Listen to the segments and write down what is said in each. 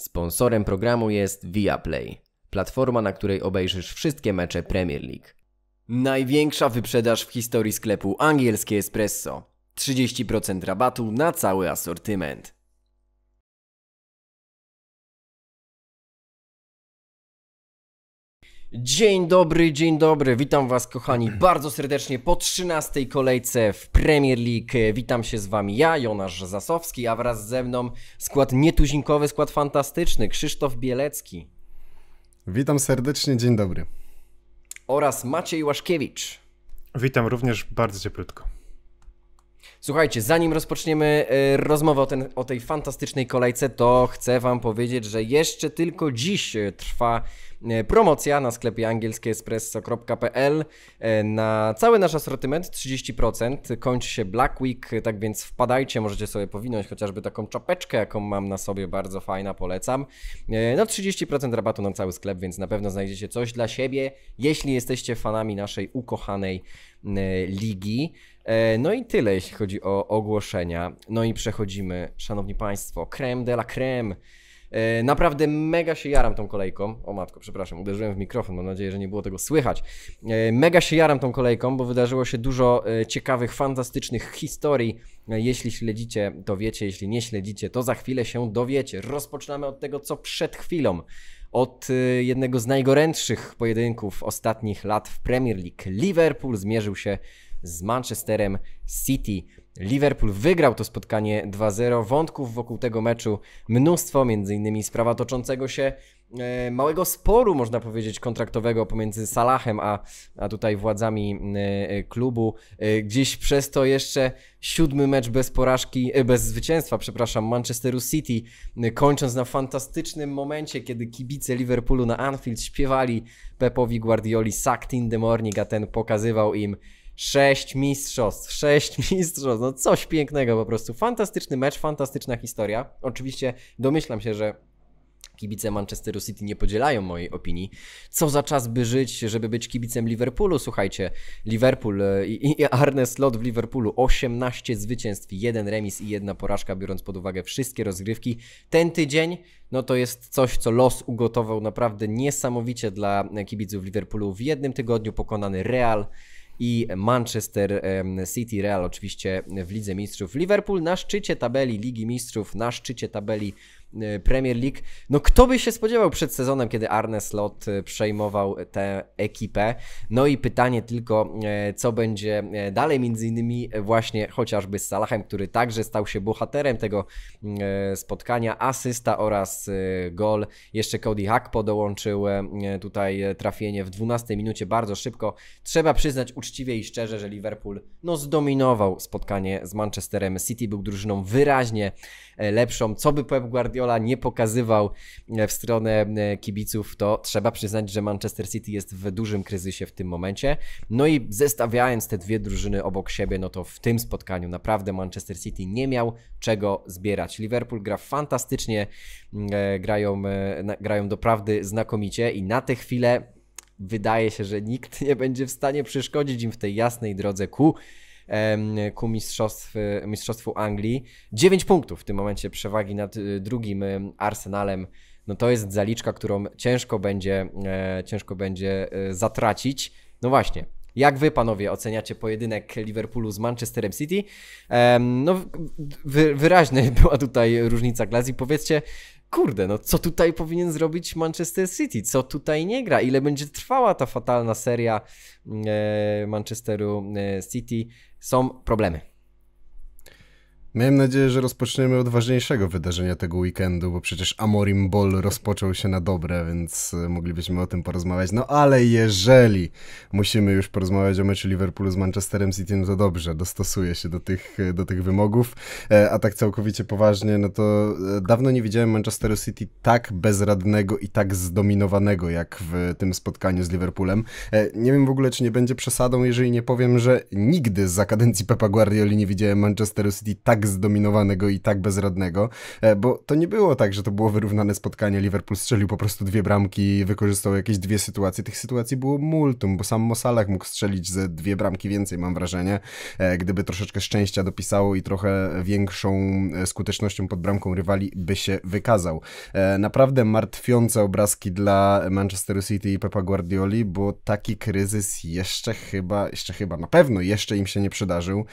Sponsorem programu jest Viaplay, platforma, na której obejrzysz wszystkie mecze Premier League. Największa wyprzedaż w historii sklepu angielskie espresso. 30% rabatu na cały asortyment. Dzień dobry, dzień dobry, witam was kochani bardzo serdecznie po 13 kolejce w Premier League. Witam się z wami ja, Jonasz Zasowski, a wraz ze mną skład nietuzinkowy, skład fantastyczny, Krzysztof Bielecki. Witam serdecznie, dzień dobry. Oraz Maciej Łaszkiewicz. Witam również bardzo cieplutko. Słuchajcie, zanim rozpoczniemy y, rozmowę o, ten, o tej fantastycznej kolejce, to chcę Wam powiedzieć, że jeszcze tylko dziś y, trwa E, promocja na sklepie angielskiespresso.pl e, na cały nasz asortyment 30%. Kończy się Black Week, tak więc wpadajcie, możecie sobie powinąć chociażby taką czapeczkę, jaką mam na sobie, bardzo fajna, polecam. E, no 30% rabatu na cały sklep, więc na pewno znajdziecie coś dla siebie, jeśli jesteście fanami naszej ukochanej ligi. No i tyle, jeśli chodzi o ogłoszenia. No i przechodzimy, szanowni państwo, creme de la creme E, naprawdę mega się jaram tą kolejką. O matko, przepraszam, uderzyłem w mikrofon, mam nadzieję, że nie było tego słychać. E, mega się jaram tą kolejką, bo wydarzyło się dużo e, ciekawych, fantastycznych historii. Jeśli śledzicie, to wiecie, jeśli nie śledzicie, to za chwilę się dowiecie. Rozpoczynamy od tego, co przed chwilą od jednego z najgorętszych pojedynków ostatnich lat w Premier League. Liverpool zmierzył się z Manchesterem City. Liverpool wygrał to spotkanie 2-0. Wątków wokół tego meczu mnóstwo, między innymi sprawa toczącego się e, małego sporu, można powiedzieć, kontraktowego pomiędzy Salahem a, a tutaj władzami e, klubu. E, gdzieś przez to jeszcze siódmy mecz bez porażki, bez zwycięstwa, przepraszam, Manchesteru City, kończąc na fantastycznym momencie, kiedy kibice Liverpoolu na Anfield śpiewali Pepowi Guardioli Sacked in the Morning, a ten pokazywał im Sześć mistrzostw, sześć mistrzostw, no coś pięknego po prostu. Fantastyczny mecz, fantastyczna historia. Oczywiście domyślam się, że kibice Manchesteru City nie podzielają mojej opinii. Co za czas by żyć, żeby być kibicem Liverpoolu? Słuchajcie, Liverpool e, i, i Arne Slot w Liverpoolu 18 zwycięstw, jeden remis i jedna porażka, biorąc pod uwagę wszystkie rozgrywki. Ten tydzień no to jest coś, co los ugotował naprawdę niesamowicie dla kibiców Liverpoolu. W jednym tygodniu pokonany Real, i Manchester City Real oczywiście w Lidze Mistrzów. Liverpool na szczycie tabeli Ligi Mistrzów, na szczycie tabeli E, Premier League. No kto by się spodziewał przed sezonem, kiedy Arne Slot e, przejmował tę ekipę? No i pytanie tylko, e, co będzie dalej, między innymi właśnie chociażby z Salahem, który także stał się bohaterem tego mm, spotkania. Asysta oraz gol. Jeszcze Cody Hakpo dołączył tutaj trafienie w 12 minucie bardzo szybko. Trzeba przyznać uczciwie i szczerze, że Liverpool no zdominował spotkanie z Manchesterem City. Był drużyną wyraźnie lepszą, co by Pep Guardiola Guardiola nie pokazywał e, w stronę e, kibiców, to trzeba przyznać, że Manchester City jest w dużym kryzysie w tym momencie. No i zestawiając te dwie drużyny obok siebie, no to w tym spotkaniu naprawdę Manchester City nie miał czego zbierać. Liverpool gra fantastycznie, mm, e, grają, grają doprawdy znakomicie i na tę chwilę wydaje się, że nikt nie będzie w stanie przeszkodzić im w tej jasnej drodze ku ku mistrzostw, mistrzostwu Anglii. 9 punktów w tym momencie przewagi nad y, drugim Arsenalem. No to jest zaliczka, którą ciężko będzie, e, ciężko będzie e, zatracić. No właśnie, jak wy, panowie, oceniacie pojedynek Liverpoolu z Manchesterem City? no, wyraźna była tutaj różnica klas i powiedzcie, kurde, no co tutaj powinien zrobić Manchester City? Co tutaj nie gra? Ile będzie trwała ta fatalna seria e, Manchesteru City? są problemy. Miałem nadzieję, że rozpoczniemy od ważniejszego wydarzenia tego weekendu, bo przecież Amorim Ball rozpoczął się na dobre, więc e, moglibyśmy o tym porozmawiać. No ale jeżeli musimy już porozmawiać o meczu Liverpoolu z Manchesterem City, no to dobrze, dostosuję się do tych, e, do tych wymogów. E, a tak całkowicie poważnie, no to dawno nie widziałem Manchesteru City tak bezradnego i tak zdominowanego, jak w tym spotkaniu z Liverpoolem. Nie wiem w ogóle, czy nie będzie przesadą, jeżeli nie powiem, że nigdy za kadencji Pepa Guardioli nie widziałem Manchesteru City tak tak zdominowanego i tak bezradnego, e, bo to nie było tak, że to było wyrównane spotkanie, Liverpool strzelił po prostu dwie bramki, wykorzystał jakieś dwie sytuacje, tych sytuacji było multum, bo sam Mosalek mógł strzelić ze dwie bramki więcej, mam wrażenie, e, gdyby troszeczkę szczęścia dopisało i trochę większą e, skutecznością pod bramką rywali by się wykazał. Naprawdę martwiące obrazki dla Manchester City i Pepa Guardioli, bo taki kryzys jeszcze chyba, jeszcze chyba, na pewno jeszcze im się nie przydarzył.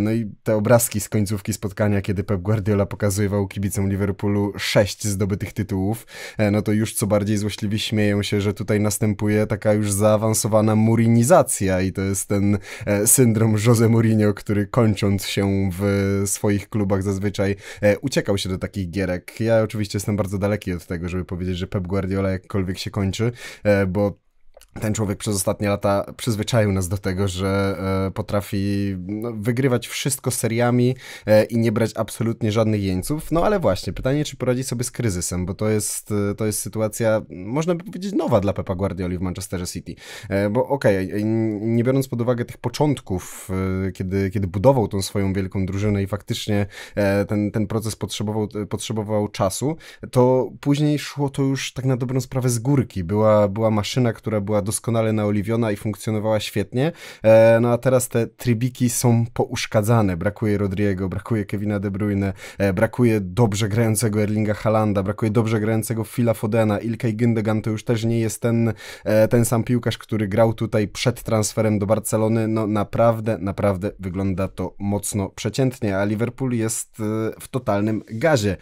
No i te obrazki z końcem końcówki spotkania, kiedy Pep Guardiola pokazywał kibicom Liverpoolu sześć zdobytych tytułów, e, no to już co bardziej złośliwi śmieją się, że tutaj następuje taka już zaawansowana murinizacja i to jest ten e, syndrom Jose Mourinho, który kończąc się w swoich klubach zazwyczaj e, uciekał się do takich gierek. Ja oczywiście jestem bardzo daleki od tego, żeby powiedzieć, że Pep Guardiola jakkolwiek się kończy, bo ten człowiek przez ostatnie lata przyzwyczaił nas do tego, że e, potrafi no, wygrywać wszystko seriami e, i nie brać absolutnie żadnych jeńców. No ale właśnie, pytanie, czy poradzi sobie z kryzysem, bo to jest, e, to jest sytuacja, można by powiedzieć, nowa dla Pepa Guardioli w Manchester City. Bo okej, okay, nie biorąc pod uwagę tych początków, kiedy, kiedy budował tą swoją wielką drużynę i faktycznie ten, ten proces potrzebował, potrzebował czasu, to później szło to już tak na dobrą sprawę z górki. Była, była maszyna, która była była doskonale naoliwiona i funkcjonowała świetnie. E, no a teraz te trybiki są pouszkadzane. Brakuje Rodriego, brakuje Kevina De Bruyne, e, brakuje dobrze grającego Erlinga Halanda, brakuje dobrze grającego Phila Fodena. Ilkay Gündogan to już też nie jest ten, e, ten sam piłkarz, który grał tutaj przed transferem do Barcelony. No naprawdę, naprawdę wygląda to mocno przeciętnie, a Liverpool jest w totalnym gazie,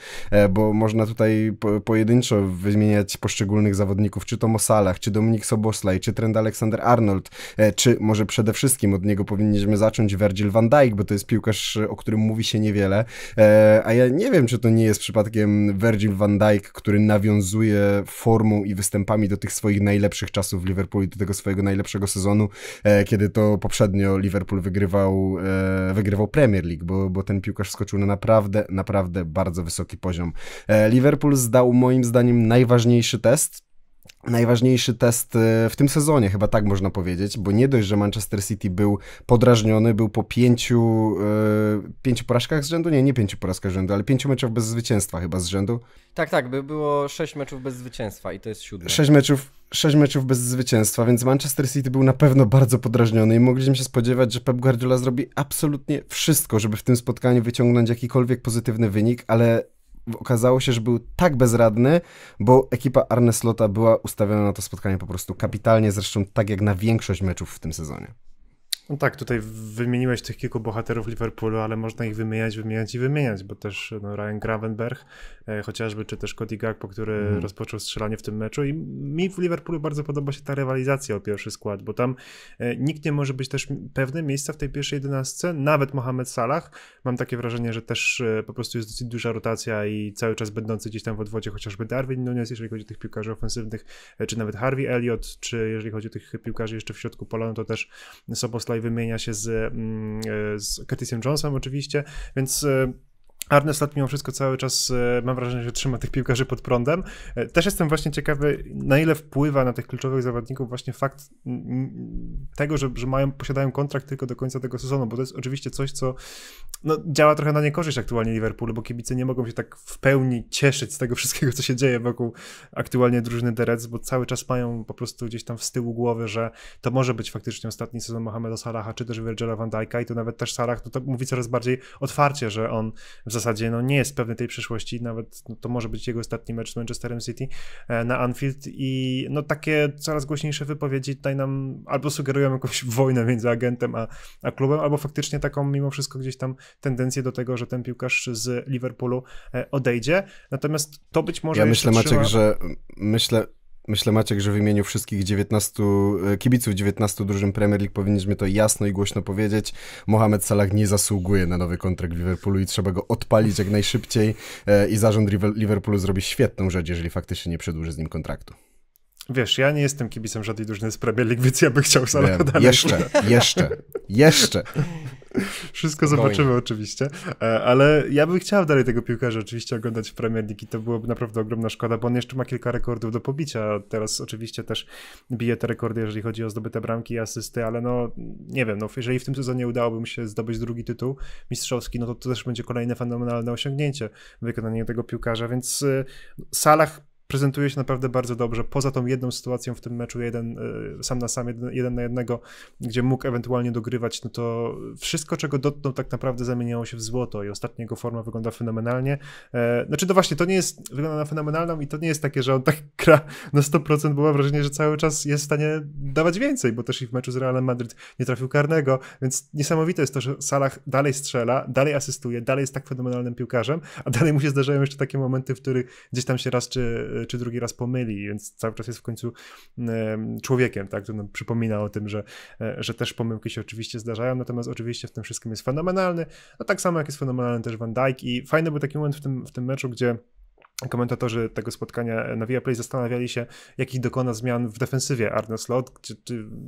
bo można tutaj pojedynczo wymieniać poszczególnych zawodników, czy to Mosalach, czy Dominik Sobos czy trend Alexander-Arnold, e, czy może przede wszystkim od niego powinniśmy zacząć Virgil van Dijk, bo to jest piłkarz, o którym mówi się niewiele, e, a ja nie wiem, czy to nie jest przypadkiem Virgil van Dijk, który nawiązuje formą i występami do tych swoich najlepszych czasów w Liverpoolu, do tego swojego najlepszego sezonu, e, kiedy to poprzednio Liverpool wygrywał, wygrywał Premier League, bo, bo ten piłkarz skoczył na naprawdę, naprawdę bardzo wysoki poziom. Liverpool zdał moim zdaniem najważniejszy test, najważniejszy test y, w tym sezonie, chyba tak można powiedzieć, bo nie dość, że Manchester City był podrażniony, był po pięciu, y, pięciu porażkach z rzędu, nie, nie pięciu porażkach z rzędu, ale pięciu meczów bez zwycięstwa chyba z rzędu. Tak, tak, by było sześć meczów bez zwycięstwa i to jest siódme. Sześć meczów, sześć meczów bez zwycięstwa, więc Manchester City był na pewno bardzo podrażniony i mogliśmy się spodziewać, że Pep Guardiola zrobi absolutnie wszystko, żeby w tym spotkaniu wyciągnąć jakikolwiek pozytywny wynik, ale okazało się, że był tak bezradny, bo ekipa Arneslota była ustawiona na to spotkanie po prostu kapitalnie, zresztą tak jak na większość meczów w tym sezonie. No tak, tutaj wymieniłeś tych kilku bohaterów Liverpoolu, ale można ich wymieniać, wymieniać i wymieniać, bo też no, Ryan Gravenberg e, chociażby, czy też Cody Gakpo, który mm. rozpoczął strzelanie w tym meczu i mi w Liverpoolu bardzo podoba się ta rywalizacja o pierwszy skład, bo tam e, nikt nie może być też pewny miejsca w tej pierwszej jedenastce, nawet Mohamed Salah. Mam takie wrażenie, że też e, po prostu jest dosyć duża rotacja i cały czas będący gdzieś tam w odwodzie chociażby Darwin Nunes, jeżeli chodzi o tych piłkarzy ofensywnych, e, czy nawet Harvey Elliott, czy jeżeli chodzi o tych piłkarzy jeszcze w środku pola, no to też Soboslaj tutaj wymienia się z, mm, e, z Curtisem Jonesem oczywiście, więc e, Arne Slot mimo wszystko cały czas e, mam wrażenie, że trzyma tych piłkarzy pod prądem. E, też jestem właśnie ciekawy, na ile wpływa na tych kluczowych zawodników właśnie fakt tego, że, że mają, posiadają kontrakt tylko do końca tego sezonu, bo to jest oczywiście coś, co no, działa trochę na niekorzyść aktualnie Liverpoolu, bo kibice nie mogą się tak w pełni cieszyć z tego wszystkiego, co się dzieje wokół aktualnie drużyny Derec, bo cały czas mają po prostu gdzieś tam z tyłu głowy, że to może być faktycznie ostatni sezon Mohameda Salaha, czy też Virgila van Dijk'a i to nawet też Salah no, to mówi coraz bardziej otwarcie, że on w zasadzie no, nie jest pewny tej przyszłości, nawet no, to może być jego ostatni mecz z Manchesterem City e, na Anfield i no takie coraz głośniejsze wypowiedzi tutaj nam albo sugerują jakąś wojnę między agentem a, a klubem, albo faktycznie taką mimo wszystko gdzieś tam tendencję do tego, że ten piłkarz z Liverpoolu e, odejdzie. Natomiast to być może. Ja myślę, Maciek, że myślę, Myślę, Maciek, że w imieniu wszystkich 19 e, kibiców 19 drużyn Premier League powinniśmy to jasno i głośno powiedzieć. Mohamed Salah nie zasługuje na nowy kontrakt w Liverpoolu i trzeba go odpalić jak najszybciej. E, I zarząd Liverpoolu zrobi świetną rzecz, jeżeli faktycznie nie przedłuży z nim kontraktu. Wiesz, ja nie jestem kibicem żadnej drużyny z Premier League, więc ja bym chciał Salah dalej. Jeszcze, jeszcze, jeszcze. Wszystko zobaczymy oczywiście, e, ale ja bym chciał dalej tego piłkarza oczywiście oglądać w Premier League i to byłoby naprawdę ogromna szkoda, bo on jeszcze ma kilka rekordów do pobicia. Teraz oczywiście też bije te rekordy, jeżeli chodzi o zdobyte bramki i asysty, ale no nie wiem, no, jeżeli w tym sezonie udałoby mu się zdobyć drugi tytuł mistrzowski, no to, to też będzie kolejne fenomenalne osiągnięcie wykonanie tego piłkarza, więc e, Salah prezentuje się naprawdę bardzo dobrze. Poza tą jedną sytuacją w tym meczu, jeden e, sam na sam, jeden, jeden na jednego, gdzie mógł ewentualnie dogrywać, no to wszystko, czego dotknął, tak naprawdę zamieniało się w złoto i ostatnia jego forma wygląda fenomenalnie. E, znaczy, to właśnie, to nie jest, wygląda na fenomenalną i to nie jest takie, że on tak gra na 100%, bo mam wrażenie, że cały czas jest w stanie dawać więcej, bo też i w meczu z Realem Madryt nie trafił karnego, więc niesamowite jest to, że Salah dalej strzela, dalej asystuje, dalej jest tak fenomenalnym piłkarzem, a dalej mu się zdarzają jeszcze takie momenty, w których gdzieś tam się raz czy E, czy drugi raz pomyli, więc cały czas jest w końcu e, człowiekiem, tak, który nam przypomina o tym, że, e, że też pomyłki się oczywiście zdarzają, natomiast oczywiście w tym wszystkim jest fenomenalny, no tak samo jak jest fenomenalny też Van Dijk i fajny był taki moment w tym, w tym meczu, gdzie komentatorzy tego spotkania na Viaplay zastanawiali się, jakich dokona zmian w defensywie Arne Slot.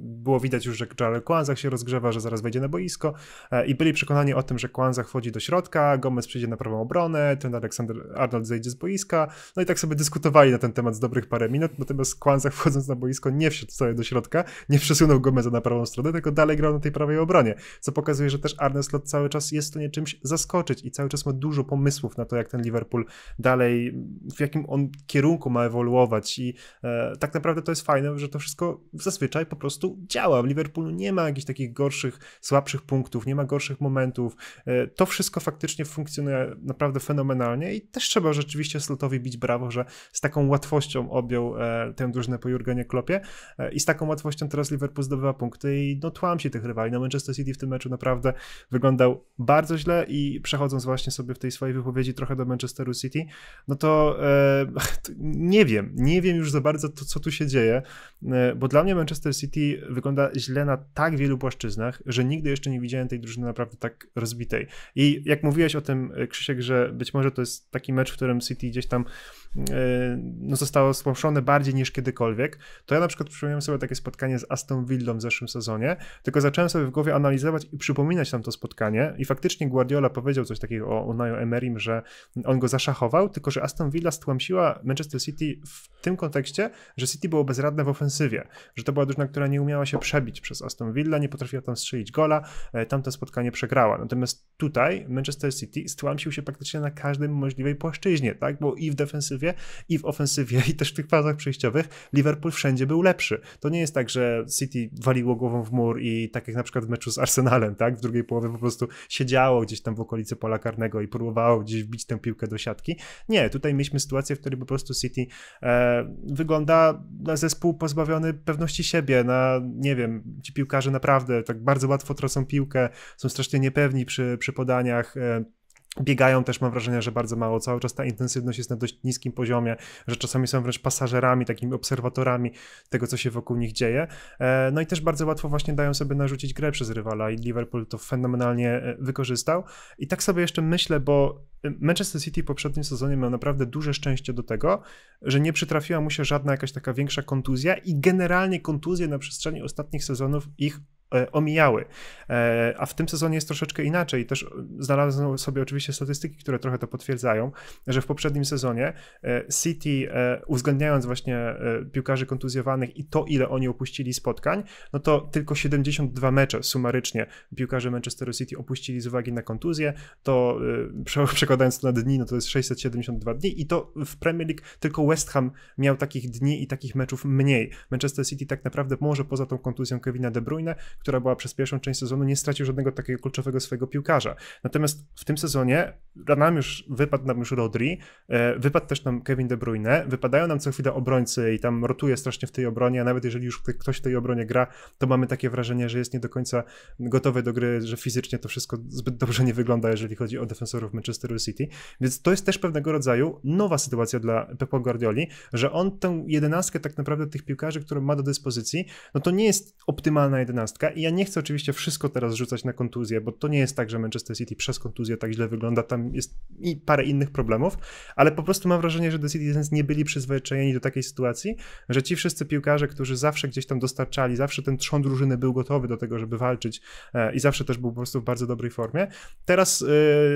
Było widać już, że Jarel Kwanzach się rozgrzewa, że zaraz wejdzie na boisko e, i byli przekonani o tym, że Kwanzach wchodzi do środka, Gomez przyjdzie na prawą obronę, ten Aleksander Arnold zejdzie z boiska. No i tak sobie dyskutowali na ten temat z dobrych parę minut, natomiast Kwanzach wchodząc na boisko nie wszedł sobie do środka, nie przesunął Gomeza na prawą stronę, tylko dalej grał na tej prawej obronie, co pokazuje, że też Arne Slot cały czas jest w stanie czymś zaskoczyć i cały czas ma dużo pomysłów na to, jak ten Liverpool dalej w jakim on kierunku ma ewoluować i e, tak naprawdę to jest fajne, że to wszystko zazwyczaj po prostu działa. W Liverpoolu nie ma jakichś takich gorszych, słabszych punktów, nie ma gorszych momentów. E, to wszystko faktycznie funkcjonuje naprawdę fenomenalnie i też trzeba rzeczywiście Slotowi bić brawo, że z taką łatwością objął e, tę drużynę po Jurgenie Klopie e, i z taką łatwością teraz Liverpool zdobywa punkty i no się tych rywali. No Manchester City w tym meczu naprawdę wyglądał bardzo źle i przechodząc właśnie sobie w tej swojej wypowiedzi trochę do Manchesteru City, no to E, nie wiem, nie wiem już za bardzo, to, co tu się dzieje, e, bo dla mnie Manchester City wygląda źle na tak wielu płaszczyznach, że nigdy jeszcze nie widziałem tej drużyny naprawdę tak rozbitej. I jak mówiłeś o tym, e, Krzysiek, że być może to jest taki mecz, w którym City gdzieś tam E, no, zostało spłoszone bardziej niż kiedykolwiek, to ja na przykład przypomniałem sobie takie spotkanie z Aston Villą w zeszłym sezonie, tylko zacząłem sobie w głowie analizować i przypominać tam to spotkanie i faktycznie Guardiola powiedział coś takiego o Unai Emerim, że on go zaszachował, tylko że Aston Villa stłamsiła Manchester City w tym kontekście, że City było bezradne w ofensywie, że to była drużyna, która nie umiała się przebić przez Aston Villa, nie potrafiła tam strzelić gola, e, tamte spotkanie przegrała. Natomiast tutaj Manchester City stłamsił się praktycznie na każdym możliwej płaszczyźnie, tak? Bo i w defensywie defensywie i w ofensywie i też w tych fazach przejściowych Liverpool wszędzie był lepszy. To nie jest tak, że City waliło głową w mur i tak jak na przykład w meczu z Arsenalem, tak, w drugiej połowie po prostu siedziało gdzieś tam w okolicy pola karnego i próbowało gdzieś wbić tę piłkę do siatki. Nie, tutaj mieliśmy sytuację, w której po prostu City e, wygląda na zespół pozbawiony pewności siebie, na, nie wiem, ci piłkarze naprawdę tak bardzo łatwo tracą piłkę, są strasznie niepewni przy, przy podaniach, e, Biegają też, mam wrażenie, że bardzo mało. Cały czas ta intensywność jest na dość niskim poziomie, że czasami są wręcz pasażerami, takimi obserwatorami tego, co się wokół nich dzieje. E, no i też bardzo łatwo właśnie dają sobie narzucić grę przez rywala i Liverpool to fenomenalnie e, wykorzystał. I tak sobie jeszcze myślę, bo Manchester City w poprzednim sezonie miał naprawdę duże szczęście do tego, że nie przytrafiła mu się żadna jakaś taka większa kontuzja i generalnie kontuzje na przestrzeni ostatnich sezonów ich E, omijały. E, a w tym sezonie jest troszeczkę inaczej. Też e, znalazłem sobie oczywiście statystyki, które trochę to potwierdzają, że w poprzednim sezonie City, uwzględniając właśnie piłkarzy kontuzjowanych i to, ile oni opuścili spotkań, no to tylko 72 mecze sumarycznie piłkarze Manchesteru City opuścili z uwagi na kontuzję. To przekładając to na dni, no to jest 672 dni i to w Premier League tylko West Ham miał takich dni i takich meczów mniej. Manchester City tak naprawdę może poza tą kontuzją Kevina De Bruyne, która była przez pierwszą część sezonu, nie stracił żadnego takiego kluczowego swojego piłkarza. Natomiast w tym sezonie nam już wypadł nam już Rodri, e, wypadł też nam Kevin De Bruyne, wypadają nam co chwila obrońcy i tam rotuje strasznie w tej obronie, a nawet jeżeli już ktoś w tej obronie gra, to mamy takie wrażenie, że jest nie do końca gotowy do gry, że fizycznie to wszystko zbyt dobrze nie wygląda, jeżeli chodzi o defensorów Manchesteru City. Więc to jest też pewnego rodzaju nowa sytuacja dla Pepa Guardioli, że on tę jedenastkę tak naprawdę tych piłkarzy, które ma do dyspozycji, no to nie jest optymalna jedenastka ja, ja nie chcę oczywiście wszystko teraz rzucać na kontuzję, bo to nie jest tak, że Manchester City przez kontuzję tak źle wygląda, tam jest i parę innych problemów, ale po prostu mam wrażenie, że The Citizens nie byli przyzwyczajeni do takiej sytuacji, że ci wszyscy piłkarze, którzy zawsze gdzieś tam dostarczali, zawsze ten trzon drużyny był gotowy do tego, żeby walczyć e, i zawsze też był po prostu w bardzo dobrej formie. Teraz e,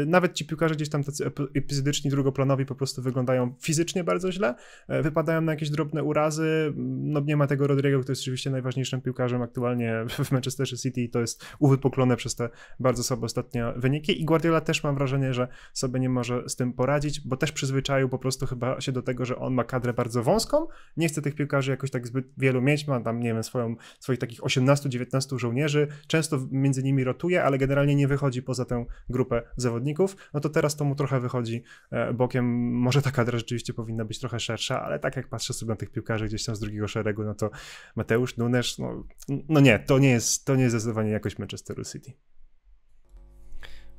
nawet ci piłkarze gdzieś tam tacy epizodyczni, drugoplanowi po prostu wyglądają fizycznie bardzo źle, e, wypadają na jakieś drobne urazy, no nie ma tego Rodrigo, który jest oczywiście najważniejszym piłkarzem aktualnie w Manchester Manchesterze City i to jest uwypuklone przez te bardzo słabe ostatnie wyniki i Guardiola też mam wrażenie, że sobie nie może z tym poradzić, bo też przyzwyczaił po prostu chyba się do tego, że on ma kadrę bardzo wąską, nie chce tych piłkarzy jakoś tak zbyt wielu mieć, ma tam, nie wiem, swoją, swoich takich 18-19 żołnierzy, często między nimi rotuje, ale generalnie nie wychodzi poza tę grupę zawodników, no to teraz to mu trochę wychodzi e, bokiem, może ta kadra rzeczywiście powinna być trochę szersza, ale tak jak patrzę sobie na tych piłkarzy gdzieś tam z drugiego szeregu, no to Mateusz Nunes, no, no nie, to nie jest to nie jest zdecydowanie jakość Manchesteru City.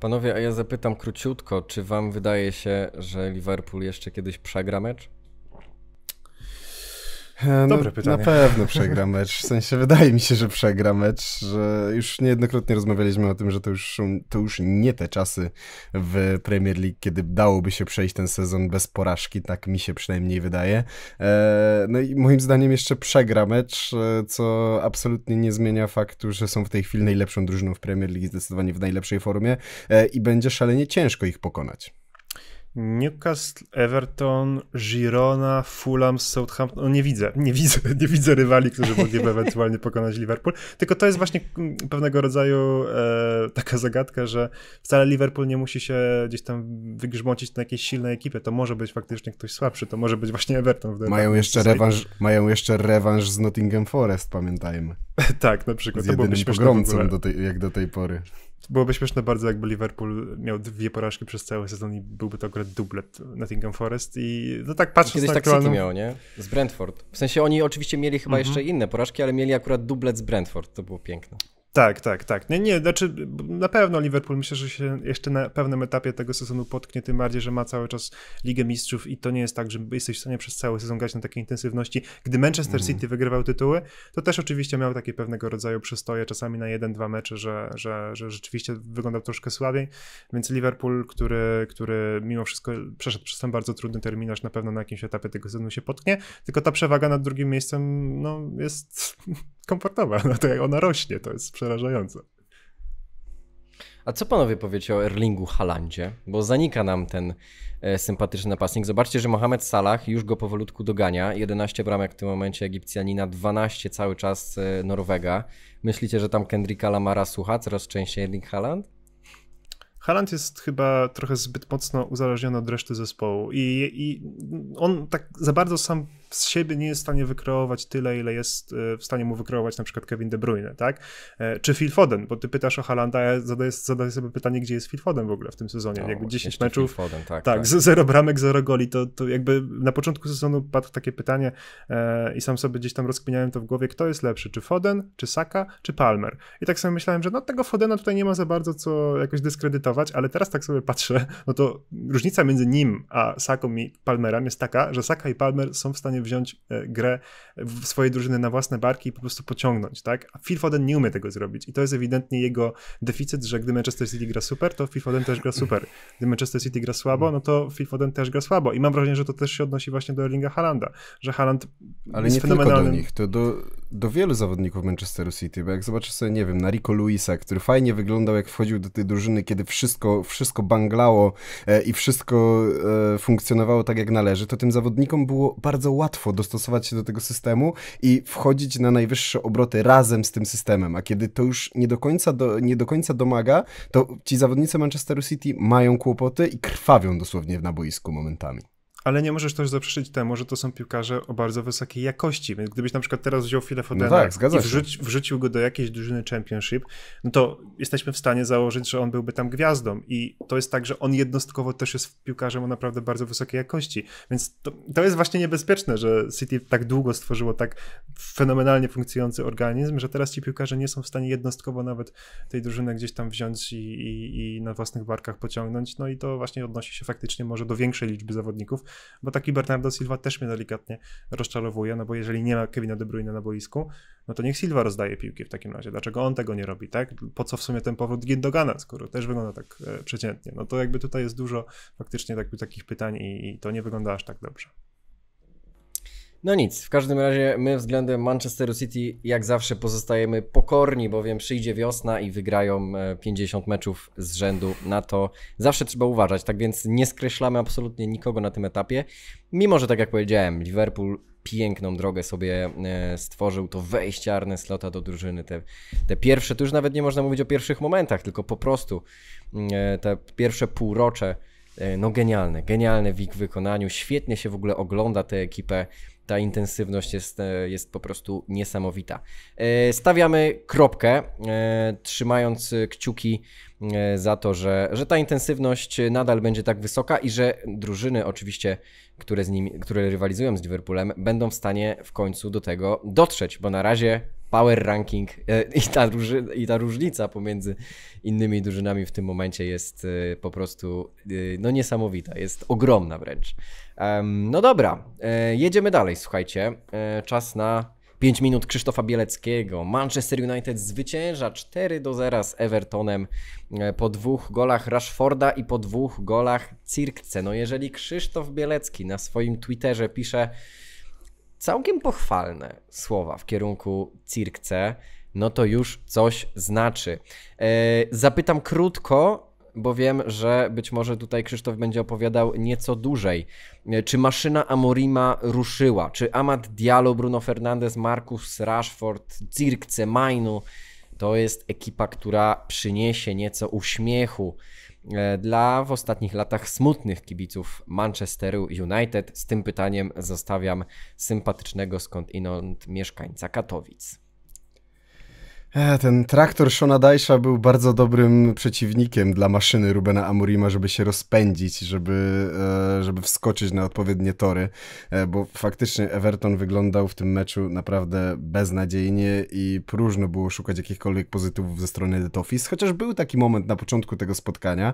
Panowie, a ja zapytam króciutko, czy wam wydaje się, że Liverpool jeszcze kiedyś przegra mecz? E, no, Dobre pytanie. Na pewno przegra mecz. W sensie wydaje mi się, że przegra mecz. Że już niejednokrotnie rozmawialiśmy o tym, że to już, to już nie te czasy w Premier League, kiedy dałoby się przejść ten sezon bez porażki, tak mi się przynajmniej wydaje. E, no i moim zdaniem jeszcze przegra mecz, e, co absolutnie nie zmienia faktu, że są w tej chwili najlepszą drużyną w Premier League, zdecydowanie w najlepszej formie i będzie szalenie ciężko ich pokonać. Newcastle, Everton, Girona, Fulham, Southampton. No nie widzę, nie widzę, nie widzę rywali, którzy mogliby ewentualnie pokonać Liverpool. Tylko to jest właśnie mm, pewnego rodzaju e, taka zagadka, że wcale Liverpool nie musi się gdzieś tam wygrzmocić na jakieś silne ekipy. To może być faktycznie ktoś słabszy, to może być właśnie Everton. W mają, jeszcze rewanż, mają jeszcze rewanż z Nottingham Forest, pamiętajmy. tak, na przykład. Z jedynym pogromcą do tej, jak do tej pory byłoby śmieszne bardzo, jakby Liverpool miał dwie porażki przez cały sezon i byłby to akurat dublet Nottingham Forest i no tak patrzmy Kiedyś na tak aktualną... City miało, nie? Z Brentford. W sensie oni oczywiście mieli chyba mm -hmm. jeszcze mhm. inne porażki, ale mieli akurat dublet z Brentford. To było piękne. Tak, tak, tak. Nie, nie, znaczy na pewno Liverpool myślę, że się jeszcze na pewnym etapie tego sezonu potknie, tym bardziej, że ma cały czas Ligę Mistrzów i to nie jest tak, że jesteś w stanie przez cały sezon grać na takiej intensywności. Gdy Manchester mm. City wygrywał tytuły, to też oczywiście miał takie pewnego rodzaju przystoje, czasami na jeden, dwa mecze, że, że, że rzeczywiście wyglądał troszkę słabiej, więc Liverpool, który, który mimo wszystko przeszedł przez ten bardzo trudny terminarz, na pewno na jakimś etapie tego sezonu się potknie, tylko ta przewaga nad drugim miejscem no, jest komfortowa, no, to ona rośnie, to jest przerażające. A co panowie powiecie o Erlingu Halandzie? Bo zanika nam ten e, sympatyczny napastnik. Zobaczcie, że Mohamed Salah już go powolutku dogania. 11 bramek w tym momencie Egipcjanina, 12 cały czas e, Norwega. Myślicie, że tam Kendricka Lamara słucha coraz częściej Erling Haland? Haaland jest chyba trochę zbyt mocno uzależniony od reszty zespołu i, i on tak za bardzo sam z siebie nie jest w stanie wykreować tyle, ile jest e, w stanie mu wykreować na przykład Kevin De Bruyne, tak? E, czy Phil Foden, bo ty pytasz o Halanda, ja zadaję, zadaję sobie pytanie, gdzie jest Phil Foden w ogóle w tym sezonie, no, jakby 10 meczów, Foden, tak, tak, tak, zero bramek, zero goli, to, to jakby na początku sezonu padło takie pytanie e, i sam sobie gdzieś tam rozkminiałem to w głowie, kto jest lepszy, czy Foden, czy Saka, czy Palmer? I tak sobie myślałem, że no tego Fodena tutaj nie ma za bardzo co jakoś dyskredytować, ale teraz tak sobie patrzę, no to różnica między nim a Saką i Palmerem jest taka, że Saka i Palmer są w stanie stanie wziąć e, grę swojej drużyny na własne barki i po prostu pociągnąć, tak? A Phil Foden nie umie tego zrobić i to jest ewidentnie jego deficyt, że gdy Manchester City gra super, to Phil Foden też gra super. Gdy Manchester City gra słabo, no to Phil Foden też gra słabo i mam wrażenie, że to też się odnosi właśnie do Erlinga Haalanda, że Haaland Ale jest nie tylko do nich, to do do wielu zawodników Manchesteru City, bo jak zobaczysz sobie, nie wiem, na Rico Luisa, który fajnie wyglądał, jak wchodził do tej drużyny, kiedy wszystko, wszystko banglało e, i wszystko e, funkcjonowało tak, jak należy, to tym zawodnikom było bardzo łatwo dostosować się do tego systemu i wchodzić na najwyższe obroty razem z tym systemem, a kiedy to już nie do końca, do, nie do końca domaga, to ci zawodnicy Manchesteru City mają kłopoty i krwawią dosłownie na boisku momentami ale nie możesz też zaprzeczyć temu, że to są piłkarze o bardzo wysokiej jakości, więc gdybyś na przykład teraz wziął Phila Fodena no tak, i wrzuci, wrzucił go do jakiejś drużyny Championship, no to jesteśmy w stanie założyć, że on byłby tam gwiazdą i to jest tak, że on jednostkowo też jest piłkarzem o naprawdę bardzo wysokiej jakości, więc to, to jest właśnie niebezpieczne, że City tak długo stworzyło tak fenomenalnie funkcjonujący organizm, że teraz ci piłkarze nie są w stanie jednostkowo nawet tej drużyny gdzieś tam wziąć i, i, i na własnych barkach pociągnąć, no i to właśnie odnosi się faktycznie może do większej liczby zawodników, bo taki Bernardo Silva też mnie delikatnie rozczarowuje, no bo jeżeli nie ma Kevina De Bruyne na boisku, no to niech Silva rozdaje piłki w takim razie. Dlaczego on tego nie robi, tak? Po co w sumie ten powrót Gindogana, skoro też wygląda tak e, przeciętnie? No to jakby tutaj jest dużo faktycznie takich pytań i, i to nie wygląda aż tak dobrze. No nic, w każdym razie my względem Manchesteru City jak zawsze pozostajemy pokorni, bowiem przyjdzie wiosna i wygrają 50 e, meczów z rzędu. Na to zawsze trzeba uważać, tak więc nie skreślamy absolutnie nikogo na tym etapie. Mimo, że tak jak powiedziałem, Liverpool piękną drogę sobie e, stworzył, to wejście Arne Slota do drużyny, te, te pierwsze, tu już nawet nie można mówić o pierwszych momentach, tylko po prostu mm, e, te pierwsze półrocze, no genialne, genialne w ich wykonaniu, świetnie się w ogóle ogląda tę ekipę, ta intensywność jest, e, jest po prostu niesamowita. E, stawiamy kropkę, e, trzymając kciuki za to, że, że ta intensywność nadal będzie tak wysoka i że drużyny oczywiście, które, z nimi, które rywalizują z Liverpoolem, będą w stanie w końcu do tego dotrzeć, bo na razie power ranking e, i ta, i ta różnica pomiędzy innymi drużynami w tym momencie jest e, po prostu e, no niesamowita, jest ogromna wręcz. No dobra, jedziemy dalej, słuchajcie. Czas na 5 minut Krzysztofa Bieleckiego. Manchester United zwycięża 4 do 0 z Evertonem po dwóch golach Rashforda i po dwóch golach Cirkce. No jeżeli Krzysztof Bielecki na swoim Twitterze pisze całkiem pochwalne słowa w kierunku Cirkce, no to już coś znaczy. E, zapytam krótko, bo wiem, że być może tutaj Krzysztof będzie opowiadał nieco dłużej. E, czy maszyna Amorima ruszyła? Czy Amat Diallo, Bruno Fernandez, Marcus Rashford, Cirkce, Mainu to jest ekipa, która przyniesie nieco uśmiechu E, dla w ostatnich latach smutnych kibiców Manchesteru United. Z tym pytaniem zostawiam sympatycznego skądinąd mieszkańca Katowic. E, ten traktor Shona Dajsha był bardzo dobrym przeciwnikiem dla maszyny Rubena Amurima, żeby się rozpędzić, żeby, e, żeby wskoczyć na odpowiednie tory, e, bo faktycznie Everton wyglądał w tym meczu naprawdę beznadziejnie i próżno było szukać jakichkolwiek pozytywów ze strony The Office, chociaż był taki moment na początku tego spotkania,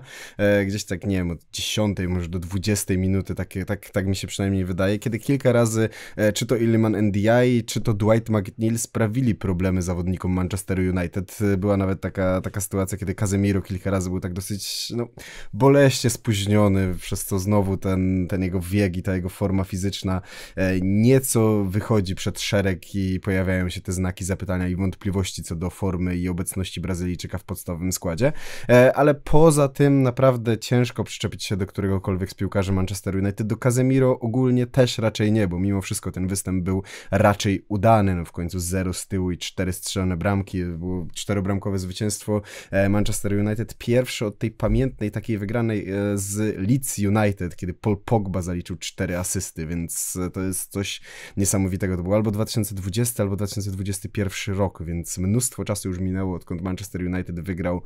gdzieś tak, nie wiem, od 10, może do 20 minuty, tak, tak, tak mi się przynajmniej wydaje, kiedy kilka razy, czy to Illiman NDI, czy to Dwight McNeil sprawili problemy zawodnikom Manchester Manchester United. Była nawet taka, taka sytuacja, kiedy Casemiro kilka razy był tak dosyć no, boleśnie spóźniony, przez co znowu ten, ten jego wiek i ta jego forma fizyczna e, nieco wychodzi przed szereg i pojawiają się te znaki zapytania i wątpliwości co do formy i obecności Brazylijczyka w podstawowym składzie. E, ale poza tym naprawdę ciężko przyczepić się do któregokolwiek z piłkarzy Manchester United. Do Casemiro ogólnie też raczej nie, bo mimo wszystko ten występ był raczej udany. No w końcu zero z tyłu i cztery strzelone bramki, było czterobramkowe zwycięstwo e, Manchester United. Pierwsze od tej pamiętnej takiej wygranej e, z Leeds United, kiedy Paul Pogba zaliczył cztery asysty, więc e, to jest coś niesamowitego. To było albo 2020, albo 2021 rok, więc mnóstwo czasu już minęło, odkąd Manchester United wygrał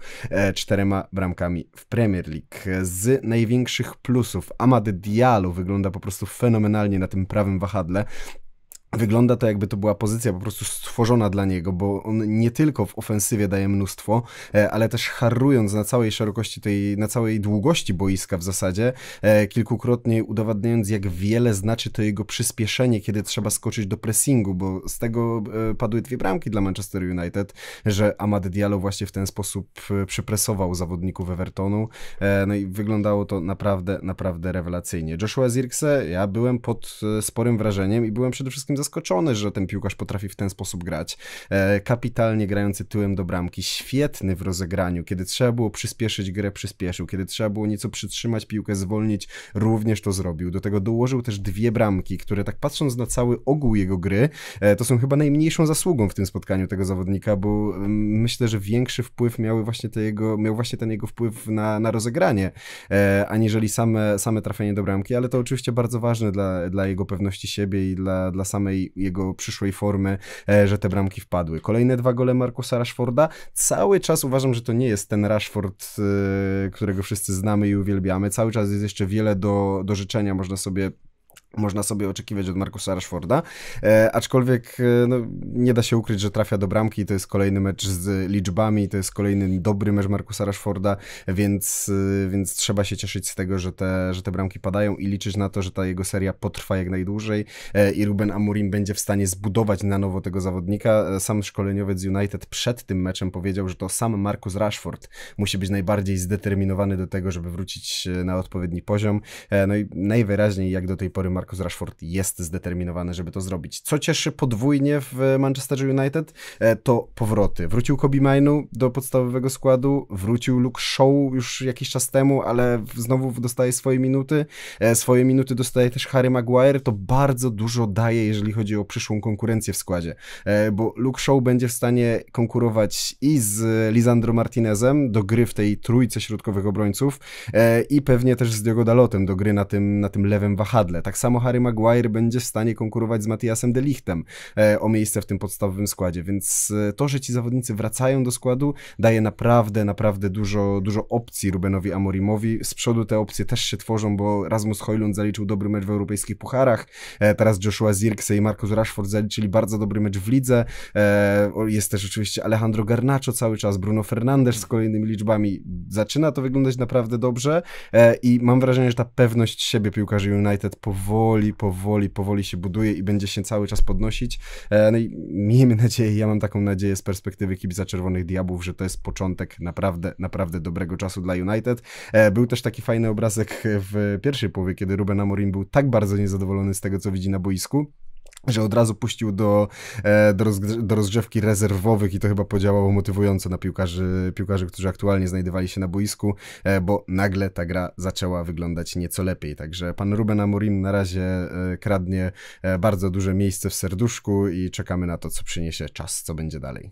czterema bramkami w Premier League. Z największych plusów Amad Diallo wygląda po prostu fenomenalnie na tym prawym wahadle. Wygląda to jakby to była pozycja po prostu stworzona dla niego, bo on nie tylko w ofensywie daje mnóstwo, e, ale też harrując na całej szerokości tej, na całej długości boiska w zasadzie, e, kilkukrotnie udowadniając jak wiele znaczy to jego przyspieszenie, kiedy trzeba skoczyć do pressingu, bo z tego e, padły dwie bramki dla Manchester United, że Amad Diallo właśnie w ten sposób przypresował zawodników Evertonu, no i wyglądało to naprawdę, naprawdę rewelacyjnie. Joshua Zirkse, ja byłem pod sporym wrażeniem i byłem przede wszystkim zaskoczony, że ten piłkarz potrafi w ten sposób grać. E, kapitalnie grający tyłem do bramki, świetny w rozegraniu. Kiedy trzeba było przyspieszyć grę, przyspieszył. Kiedy trzeba było nieco przytrzymać piłkę, zwolnić, również to zrobił. Do tego dołożył też dwie bramki, które tak patrząc na cały ogół jego gry, e, to są chyba najmniejszą zasługą w tym spotkaniu tego zawodnika, bo mm, myślę, że większy wpływ miały właśnie te jego, miał właśnie ten jego wpływ na, na rozegranie, e, aniżeli same, same trafienie do bramki, ale to oczywiście bardzo ważne dla, dla jego pewności siebie i dla, dla samej samej jego przyszłej formy, e, że te bramki wpadły. Kolejne dwa gole Markusa Rashforda. Cały czas uważam, że to nie jest ten Rashford, e, którego wszyscy znamy i uwielbiamy. Cały czas jest jeszcze wiele do, do życzenia, można sobie można sobie oczekiwać od Markusa Rashforda, e, aczkolwiek e, no, nie da się ukryć, że trafia do bramki, to jest kolejny mecz z liczbami, to jest kolejny dobry mecz Markusa Rashforda, więc, e, więc trzeba się cieszyć z tego, że te, że te bramki padają i liczyć na to, że ta jego seria potrwa jak najdłużej e, i Ruben Amorim będzie w stanie zbudować na nowo tego zawodnika. E, sam szkoleniowiec United przed tym meczem powiedział, że to sam Markus Rashford musi być najbardziej zdeterminowany do tego, żeby wrócić e, na odpowiedni poziom, no i najwyraźniej jak do tej pory Marcus Rashford jest zdeterminowany, żeby to zrobić. Co cieszy podwójnie w Manchester United, e, to powroty. Wrócił Kobe Mainu do podstawowego składu, wrócił Luke Shaw już jakiś czas temu, ale znowu dostaje swoje minuty. E, swoje minuty dostaje też Harry Maguire, to bardzo dużo daje, jeżeli chodzi o przyszłą konkurencję w składzie, e, bo Luke Shaw będzie w stanie konkurować i z Lisandro Martinezem do gry w tej trójce środkowych obrońców i pewnie też z Diogo Dalotem do gry na tym, na tym lewym wahadle. Tak samo samo Harry Maguire będzie w stanie konkurować z Matiasem Delichtem e, o miejsce w tym podstawowym składzie, więc e, to, że ci zawodnicy wracają do składu, daje naprawdę, naprawdę dużo, dużo opcji Rubenowi Amorimowi. Z przodu te opcje też się tworzą, bo Rasmus Hojlund zaliczył dobry mecz w europejskich pucharach, e, teraz Joshua Zirkse i Marcus Rashford zaliczyli bardzo dobry mecz w lidze, jest też oczywiście Alejandro Garnacho cały czas, Bruno Fernandes z kolejnymi liczbami. Zaczyna to wyglądać naprawdę dobrze i mam wrażenie, że ta pewność siebie piłkarzy United powoli powoli, powoli, powoli się buduje i będzie się cały czas podnosić. E, no i miejmy nadzieję, ja mam taką nadzieję z perspektywy kibica Czerwonych Diabłów, że to jest początek naprawdę, naprawdę dobrego czasu dla United. E, był też taki fajny obrazek w pierwszej połowie, kiedy Ruben Amorim był tak bardzo niezadowolony z tego, co widzi na boisku, że od razu puścił do, e, do, rozgrzewki rezerwowych i to chyba podziałało motywująco na piłkarzy, piłkarzy, którzy aktualnie znajdowali się na boisku, e, bo nagle ta gra zaczęła wyglądać nieco lepiej. Także pan Ruben Amorim na razie e, kradnie bardzo duże miejsce w serduszku i czekamy na to, co przyniesie czas, co będzie dalej.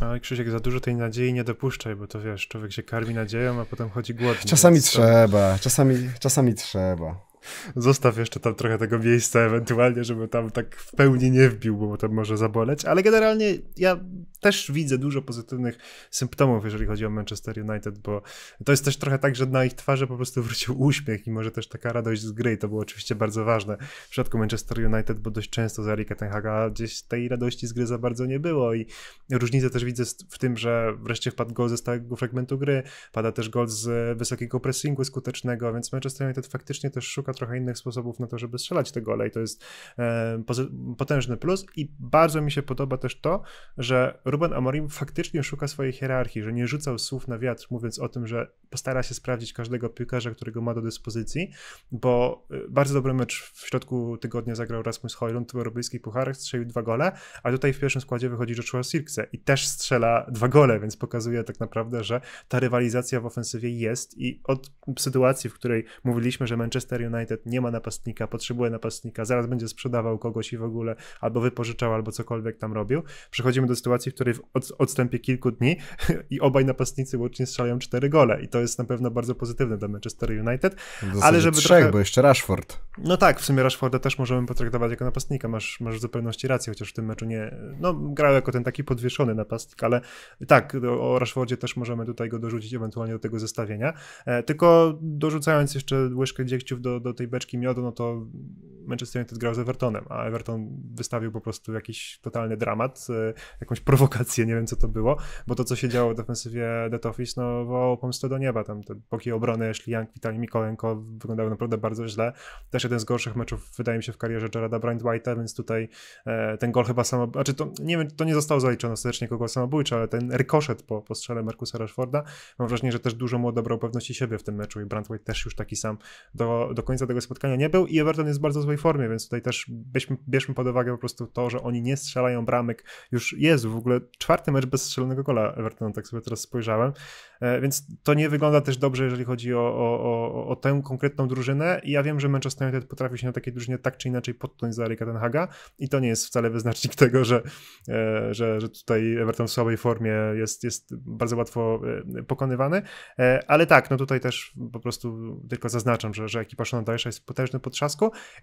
Ale Krzysiek, za dużo tej nadziei nie dopuszczaj, bo to wiesz, człowiek się karmi nadzieją, a potem chodzi głodny. Czasami trzeba, czasami, czasami trzeba. Zostaw jeszcze tam trochę tego miejsca ewentualnie, żeby tam tak w pełni nie wbił, bo to może zaboleć. Ale generalnie ja też widzę dużo pozytywnych symptomów, jeżeli chodzi o Manchester United, bo to jest też trochę tak, że na ich twarzy po prostu wrócił uśmiech i może też taka radość z gry. I to było oczywiście bardzo ważne w przypadku Manchester United, bo dość często za Erika Tenhaga gdzieś tej radości z gry za bardzo nie było i różnicę też widzę w tym, że wreszcie wpadł gol ze stałego fragmentu gry, pada też gol z wysokiego pressingu skutecznego, więc Manchester United faktycznie też szuka szuka trochę innych sposobów na to, żeby strzelać te gole i to jest e, potężny plus i bardzo mi się podoba też to, że Ruben Amorim faktycznie szuka swojej hierarchii, że nie rzucał słów na wiatr, mówiąc o tym, że postara się sprawdzić każdego piłkarza, którego ma do dyspozycji, bo e, bardzo dobry mecz w środku tygodnia zagrał Rasmus Hojlund w europejskich pucharach, strzelił dwa gole, a tutaj w pierwszym składzie wychodzi Joshua Sirkse i też strzela dwa gole, więc pokazuje tak naprawdę, że ta rywalizacja w ofensywie jest i od sytuacji, w której mówiliśmy, że Manchester United United nie ma napastnika, potrzebuje napastnika, zaraz będzie sprzedawał kogoś i w ogóle, albo wypożyczał, albo cokolwiek tam robił. Przechodzimy do sytuacji, w której w odstępie kilku dni i obaj napastnicy łącznie strzelają cztery gole i to jest na pewno bardzo pozytywne dla Manchester United. Ale żeby trzech, trochę... bo jeszcze Rashford. No tak, w sumie Rashforda też możemy potraktować jako napastnika, masz, masz w zupełności rację, chociaż w tym meczu nie, no grał jako ten taki podwieszony napastnik, ale tak, o Rashfordzie też możemy tutaj go dorzucić ewentualnie do tego zestawienia. E, tylko dorzucając jeszcze łyżkę dziegciów do, do do tej beczki miodu, no to Manchester United grał z Evertonem, a Everton wystawił po prostu jakiś totalny dramat, e, jakąś prowokację, nie wiem co to było, bo to co się działo w defensywie Dead Office, no wołało pomstę do nieba, tam te boki obrony Ashley Young, Witali Mikolenko wyglądały naprawdę bardzo źle, też jeden z gorszych meczów wydaje mi się w karierze Jarada Bryant White'a, więc tutaj e, ten gol chyba samo, znaczy to nie wiem, to nie zostało zaliczone ostatecznie jako gol samobójczy, ale ten rykoszet po, po strzele Markusa Rashforda, mam wrażenie, że też dużo mu odebrał pewności siebie w tym meczu i Brant White też już taki sam do, do końca końca tego spotkania nie był i Everton jest w bardzo złej formie, więc tutaj też bierzmy, bierzmy pod uwagę po prostu to, że oni nie strzelają bramek. Już jest w ogóle czwarty mecz bez strzelonego gola Evertonu, tak sobie teraz spojrzałem, e, więc to nie wygląda też dobrze, jeżeli chodzi o, o, o, o tę konkretną drużynę i ja wiem, że Manchester United potrafi się na takiej drużynie tak czy inaczej podpiąć za Erika Tenhaga i to nie jest wcale wyznacznik tego, że, e, że, że tutaj Everton w słabej formie jest, jest bardzo łatwo e, pokonywany, ale tak, no tutaj też po prostu tylko zaznaczam, że, że ekipa dalsza jest potężny po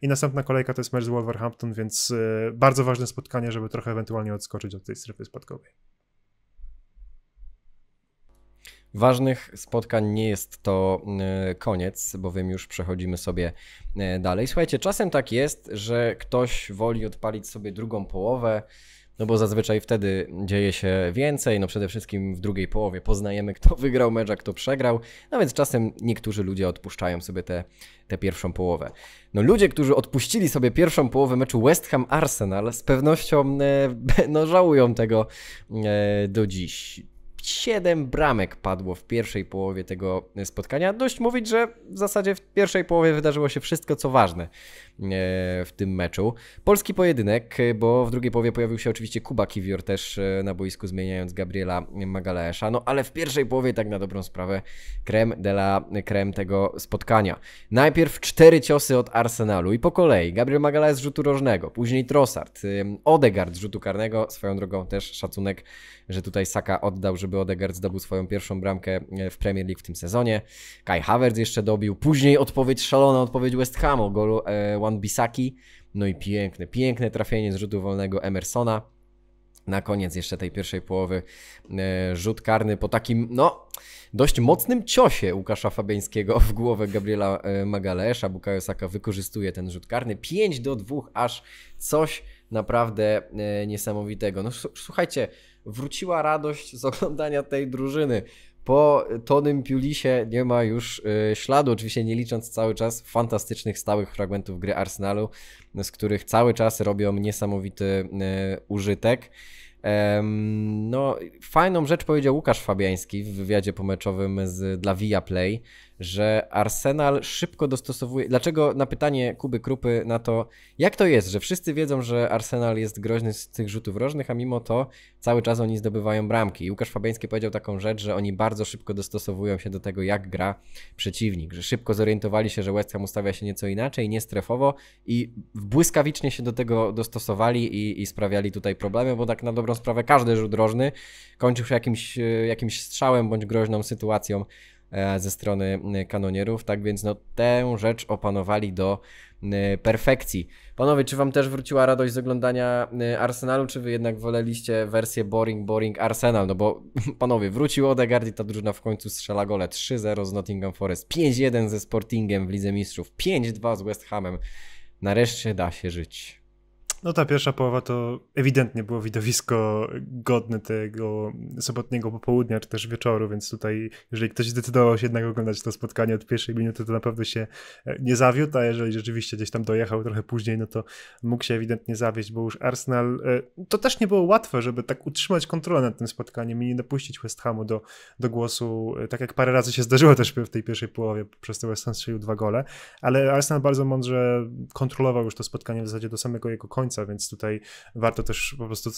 i następna kolejka to jest mecz z Wolverhampton, więc y, bardzo ważne spotkanie, żeby trochę ewentualnie odskoczyć od tej strefy spadkowej. Ważnych spotkań nie jest to y, koniec, bowiem już przechodzimy sobie y, dalej. Słuchajcie, czasem tak jest, że ktoś woli odpalić sobie drugą połowę, no bo zazwyczaj wtedy dzieje się więcej, no przede wszystkim w drugiej połowie poznajemy, kto wygrał mecz, a kto przegrał, no więc czasem niektórzy ludzie odpuszczają sobie tę te, te pierwszą połowę. No ludzie, którzy odpuścili sobie pierwszą połowę meczu West Ham-Arsenal z pewnością e, no, żałują tego e, do dziś. Siedem bramek padło w pierwszej połowie tego spotkania. Dość mówić, że w zasadzie w pierwszej połowie wydarzyło się wszystko, co ważne E, w tym meczu. Polski pojedynek, e, bo w drugiej połowie pojawił się oczywiście Kuba Kiwior też e, na boisku, zmieniając Gabriela Magalaesza, no ale w pierwszej połowie tak na dobrą sprawę krem de la krem tego spotkania. Najpierw cztery ciosy od Arsenalu i po kolei Gabriel Magalaes z rzutu rożnego, później Trossard, Odegard z rzutu karnego, swoją drogą też szacunek, że tutaj Saka oddał, żeby Odegard zdobył swoją pierwszą bramkę w Premier League w tym sezonie. Kai Havertz jeszcze dobił, później odpowiedź szalona, odpowiedź West Hamu, golu e, wan Bisaki. No i piękne, piękne trafienie z rzutu wolnego Emersona. Na koniec jeszcze tej pierwszej połowy e, rzut karny po takim, no, dość mocnym ciosie Łukasza Fabiańskiego w głowę Gabriela e, Magalesza. Bukayo Saka wykorzystuje ten rzut karny. 5 do 2, aż coś naprawdę e, niesamowitego. No słuchajcie, wróciła radość z oglądania tej drużyny po Tonym Pulisie nie ma już y, śladu, oczywiście nie licząc cały czas fantastycznych stałych fragmentów gry Arsenalu, z których cały czas robią niesamowity y, użytek. no, fajną rzecz powiedział Łukasz Fabiański w wywiadzie pomeczowym z, dla Via Play, że Arsenal szybko dostosowuje. Dlaczego na pytanie Kuby Krupy na to, jak to jest, że wszyscy wiedzą, że Arsenal jest groźny z tych rzutów rożnych, a mimo to cały czas oni zdobywają bramki. I Łukasz Fabiański powiedział taką rzecz, że oni bardzo szybko dostosowują się do tego, jak gra przeciwnik, że szybko zorientowali się, że West Ham ustawia się nieco inaczej, nie strefowo i błyskawicznie się do tego dostosowali i, i sprawiali tutaj problemy, bo tak na dobrą sprawę każdy rzut rożny kończył się jakimś, e, jakimś strzałem bądź groźną sytuacją E, ze strony e, kanonierów, tak więc no tę rzecz opanowali do e, perfekcji. Panowie, czy wam też wróciła radość z oglądania Arsenalu, czy wy jednak woleliście wersję boring, boring Arsenal? No bo panowie, wrócił Odegaard i ta drużyna w końcu strzela gole 3-0 z Nottingham Forest, 5-1 ze Sportingiem w Lidze Mistrzów, 5-2 z West Hamem. Nareszcie da się żyć. No ta pierwsza połowa to ewidentnie było widowisko godne tego sobotniego popołudnia czy też wieczoru, więc tutaj jeżeli ktoś zdecydował się jednak oglądać to spotkanie od pierwszej minuty, to na pewno się e, nie zawiódł, a jeżeli rzeczywiście gdzieś tam dojechał trochę później, no to mógł się ewidentnie zawieść, bo już Arsenal, e, to też nie było łatwe, żeby tak utrzymać kontrolę nad tym spotkaniem i nie dopuścić West Hamu do, do głosu, e, tak jak parę razy się zdarzyło też w tej pierwszej połowie, przez to West Ham strzelił dwa gole, ale Arsenal bardzo mądrze kontrolował już to spotkanie w zasadzie do samego jego końca, końca, więc tutaj warto też po prostu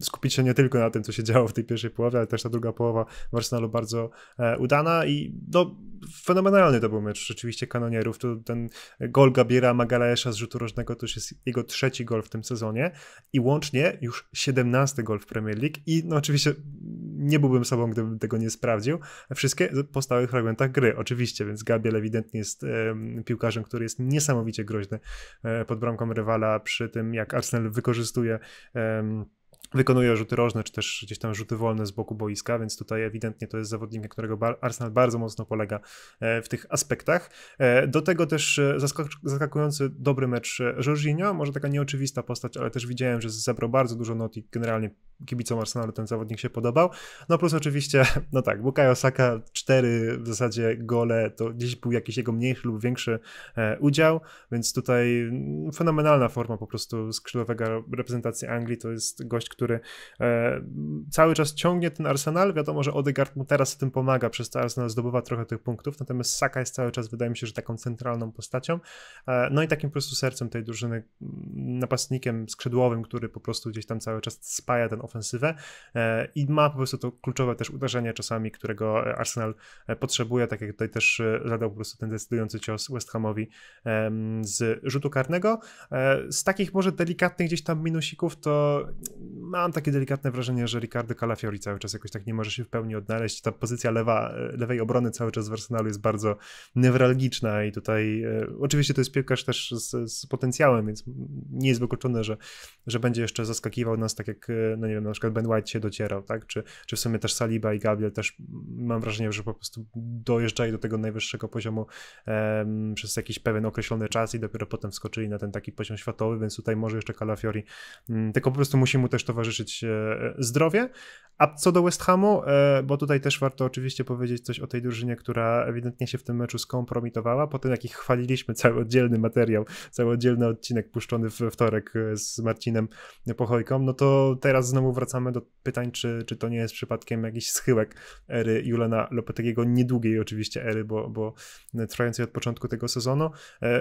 skupić się nie tylko na tym, co się działo w tej pierwszej połowie, ale też ta druga połowa w Arsenalu bardzo e, udana i no, fenomenalny to był mecz rzeczywiście kanonierów. Tu ten gol Gabiera Magalaesza z rzutu rożnego to już jest jego trzeci gol w tym sezonie i łącznie już 17 gol w Premier League i no oczywiście nie byłbym sobą, gdybym tego nie sprawdził. Wszystkie po stałych fragmentach gry, oczywiście, więc Gabriel ewidentnie jest piłkarzem, który jest niesamowicie groźny e, pod bramką rywala przy tym, jak Arsenal wykorzystuje wykonuje rzuty rożne, czy też gdzieś tam rzuty wolne z boku boiska, więc tutaj ewidentnie to jest zawodnik, na którego Arsenal bardzo mocno polega e, w tych aspektach. E, do tego też e, zaskakujący dobry mecz Jorginho, może taka nieoczywista postać, ale też widziałem, że zebrał bardzo dużo not i generalnie kibicom Arsenalu ten zawodnik się podobał. No plus oczywiście, no tak, Bukayo Saka, cztery w zasadzie gole, to gdzieś był jakiś jego mniejszy lub większy udział, więc tutaj mm, fenomenalna forma po prostu skrzydłowego reprezentacji Anglii, to jest gość, który e, cały czas ciągnie ten Arsenal. Wiadomo, że Odegaard mu teraz w tym pomaga, przez to Arsenal zdobywa trochę tych punktów, natomiast Saka jest cały czas, wydaje mi się, że taką centralną postacią, e, no i takim po prostu sercem tej drużyny, mm, napastnikiem skrzydłowym, który po prostu gdzieś tam cały czas spaja tę ofensywę e, i ma po prostu to kluczowe też uderzenie czasami, którego Arsenal potrzebuje, tak jak tutaj też zadał po prostu ten decydujący cios West Hamowi z rzutu karnego. Z takich może delikatnych gdzieś tam minusików to mam takie delikatne wrażenie, że Ricardo Calafiori cały czas jakoś tak nie może się w pełni odnaleźć. Ta pozycja lewa, e, lewej obrony cały czas w Arsenalu jest bardzo newralgiczna i tutaj e, oczywiście to jest piłkarz też z, z, potencjałem, więc nie jest wykluczone, że, że będzie jeszcze zaskakiwał nas tak jak, e, no nie wiem, na przykład Ben White się docierał, tak? Czy, czy w sumie też Saliba i Gabriel też mam wrażenie, że po prostu dojeżdżali do tego najwyższego poziomu przez jakiś pewien określony czas i dopiero potem wskoczyli na ten taki poziom światowy, więc tutaj może jeszcze Calafiori, mm, tylko po prostu musi mu też towarzyszyć e, zdrowie. A co do West Hamu, e, bo tutaj też warto oczywiście powiedzieć coś o tej drużynie, która ewidentnie się w tym meczu skompromitowała, po tym jak ich chwaliliśmy, cały oddzielny materiał, cały oddzielny odcinek puszczony we wtorek e, z Marcinem Pochojką, no to teraz znowu wracamy do pytań, czy, czy to nie jest przypadkiem jakiś schyłek ery Julena Lopetegiego, niedługiej oczywiście ery, bo, bo trwającej od początku tego sezonu.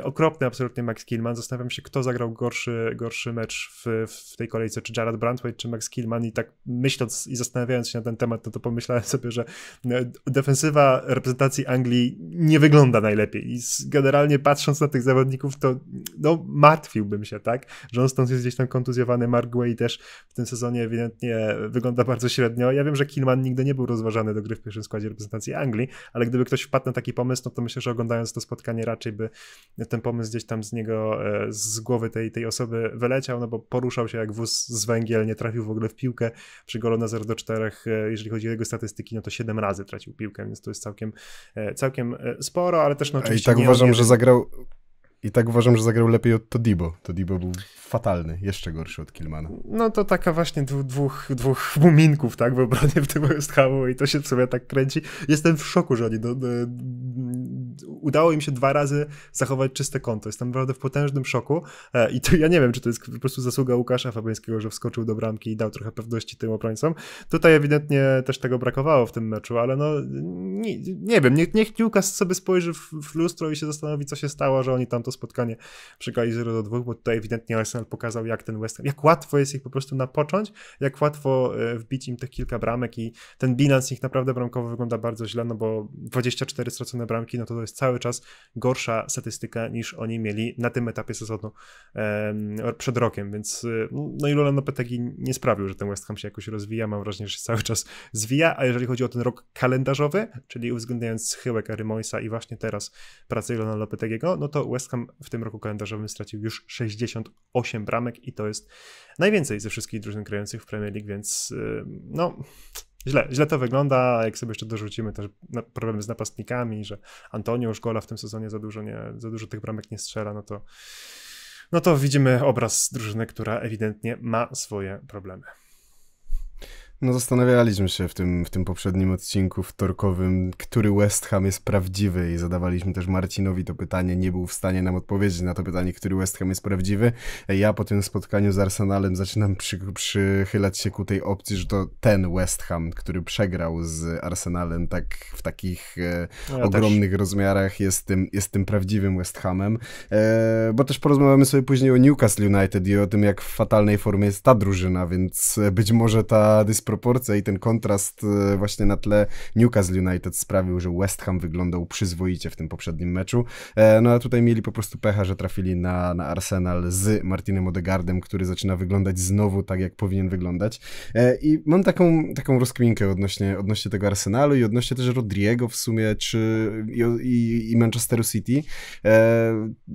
Okropny absolutnie Max Kilman, zastanawiam się, kto zagrał gorszy, gorszy mecz w, w tej kolejce, czy Jared Brand, Antway czy Max Killman i tak myśląc i zastanawiając się na ten temat, to, no to pomyślałem sobie, że e, defensywa reprezentacji Anglii nie wygląda najlepiej i generalnie patrząc na tych zawodników, to no, martwiłbym się, tak? Johnston jest gdzieś tam kontuzjowany, Mark Way też w tym sezonie ewidentnie wygląda bardzo średnio. Ja wiem, że Killman nigdy nie był rozważany do gry w pierwszym składzie reprezentacji Anglii, ale gdyby ktoś wpadł na taki pomysł, no to myślę, że oglądając to spotkanie raczej by ten pomysł gdzieś tam z niego, e, z głowy tej, tej osoby wyleciał, no bo poruszał się jak wóz z węgiel, nie trafił w ogóle w piłkę przy golu na 0 do 4, e, jeżeli chodzi o jego statystyki, no to 7 razy tracił piłkę, więc to jest całkiem, e, całkiem e, sporo, ale też no oczywiście... I tak uważam, że zagrał i tak uważam, że zagrał lepiej od Todibo. Todibo był fatalny, jeszcze gorszy od Kilmana. No to taka właśnie dwóch, dwóch, muminków, tak, w obronie w tym West Hamu i to się w sumie tak kręci. Jestem w szoku, że oni do, do, udało im się dwa razy zachować czyste konto. Jestem naprawdę w potężnym szoku e, i to ja nie wiem, czy to jest po prostu zasługa Łukasza Fabiańskiego, że wskoczył do bramki i dał trochę pewności tym obrońcom. Tutaj ewidentnie też tego brakowało w tym meczu, ale no nie, nie wiem, niech, niech Łukasz sobie spojrzy w, w lustro i się zastanowi, co się stało, że oni tam to spotkanie przy gali 0 do 2, bo tutaj ewidentnie Arsenal pokazał, jak ten West Ham, jak łatwo jest ich po prostu napocząć, jak łatwo e, wbić im tych kilka bramek i ten bilans ich naprawdę bramkowo wygląda bardzo źle, no bo 24 stracone bramki, no to to jest cały czas gorsza statystyka niż oni mieli na tym etapie sezonu przed rokiem, więc e, no i Lolan Petegi nie sprawił, że ten West Ham się jakoś rozwija, mam wrażenie, że się cały czas zwija, a jeżeli chodzi o ten rok kalendarzowy, czyli uwzględniając schyłek Ary i właśnie teraz pracę Ilona Lopetegiego, no to West Ham w tym roku kalendarzowym stracił już 68 bramek i to jest najwięcej ze wszystkich drużyn grających w Premier League, więc y, no źle, źle to wygląda, jak sobie jeszcze dorzucimy też problemy z napastnikami, że Antonio już gola w tym sezonie za dużo, nie, za dużo tych bramek nie strzela, no to no to widzimy obraz drużyny, która ewidentnie ma swoje problemy. No zastanawialiśmy się w tym, w tym poprzednim odcinku wtorkowym, który West Ham jest prawdziwy i zadawaliśmy też Marcinowi to pytanie, nie był w stanie nam odpowiedzieć na to pytanie, który West Ham jest prawdziwy. Ja po tym spotkaniu z Arsenalem zaczynam przy, przychylać się ku tej opcji, że to ten West Ham, który przegrał z Arsenalem tak w takich e, no, ja ogromnych też. rozmiarach jest tym, jest tym prawdziwym West Hamem, e, bo też porozmawiamy sobie później o Newcastle United i o tym, jak w fatalnej formie jest ta drużyna, więc e, być może ta dyskusja dysproporcja i ten kontrast e, właśnie na tle Newcastle United sprawił, że West Ham wyglądał przyzwoicie w tym poprzednim meczu. E, no a tutaj mieli po prostu pecha, że trafili na, na Arsenal z Martinem Odegardem, który zaczyna wyglądać znowu tak, jak powinien wyglądać. E, I mam taką, taką rozkminkę odnośnie, odnośnie tego Arsenalu i odnośnie też Rodriego w sumie, czy i, i, i Manchesteru City.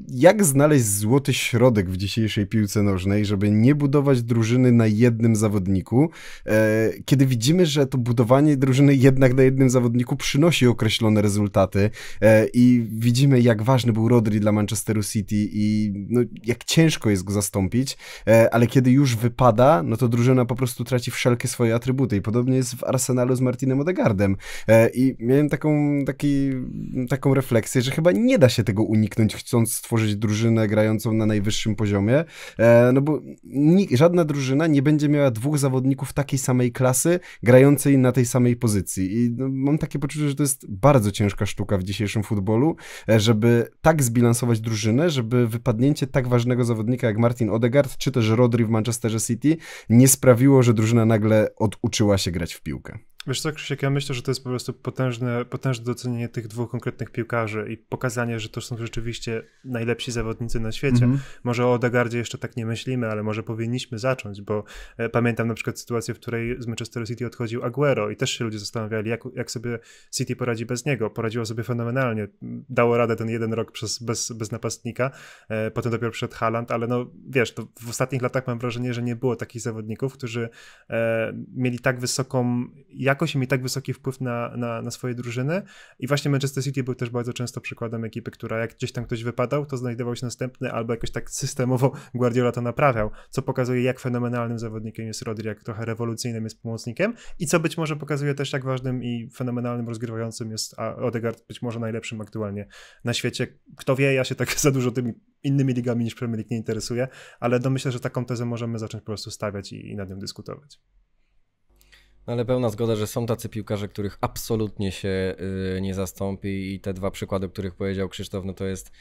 Jak znaleźć złoty środek w dzisiejszej piłce nożnej, żeby nie budować drużyny na jednym zawodniku, kiedy widzimy, że to budowanie drużyny jednak na jednym zawodniku przynosi określone rezultaty e, i widzimy, jak ważny był Rodri dla Manchesteru City i no, jak ciężko jest go zastąpić, e, ale kiedy już wypada, no to drużyna po prostu traci wszelkie swoje atrybuty i podobnie jest w Arsenalu z Martinem Odegardem e, i miałem taką, taki, taką refleksję, że chyba nie da się tego uniknąć, chcąc stworzyć drużynę grającą na najwyższym poziomie, no bo żadna drużyna nie będzie miała dwóch zawodników takiej samej samej klasy, grającej na tej samej pozycji. I no, mam takie poczucie, że to jest bardzo ciężka sztuka w dzisiejszym futbolu, e, żeby tak zbilansować drużynę, żeby wypadnięcie tak ważnego zawodnika jak Martin Odegaard, czy też Rodri w Manchesterze City nie sprawiło, że drużyna nagle oduczyła się grać w piłkę. Wiesz co, Krzysiek, ja myślę, że to jest po prostu potężne, potężne docenienie tych dwóch konkretnych piłkarzy i pokazanie, że to są rzeczywiście najlepsi zawodnicy na świecie. Mm -hmm. Może o Odegardzie jeszcze tak nie myślimy, ale może powinniśmy zacząć, bo e, pamiętam na przykład sytuację, w której z Manchester City odchodził Aguero i też się ludzie zastanawiali, jak, jak sobie City poradzi bez niego. Poradziło sobie fenomenalnie. Dało radę ten jeden rok przez, bez, bez napastnika, e, potem dopiero przed Haaland, ale no wiesz, to w ostatnich latach mam wrażenie, że nie było takich zawodników, którzy e, mieli tak wysoką jak jakoś i mieli tak wysoki wpływ na, na, na swoje drużyny. I właśnie Manchester City był też bardzo często przykładem ekipy, która jak gdzieś tam ktoś wypadał, to znajdował się następny albo jakoś tak systemowo Guardiola to naprawiał, co pokazuje jak fenomenalnym zawodnikiem jest Rodri, jak trochę rewolucyjnym jest pomocnikiem i co być może pokazuje też jak ważnym i fenomenalnym rozgrywającym jest Odegaard, być może najlepszym aktualnie na świecie. Kto wie, ja się tak za dużo tymi innymi ligami niż Premier League nie interesuje, ale domyślę, no że taką tezę możemy zacząć po prostu stawiać i, i nad nią dyskutować. No, ale pełna zgoda, że są tacy piłkarze, których absolutnie się y, nie zastąpi i te dwa przykłady, o których powiedział Krzysztof, no to jest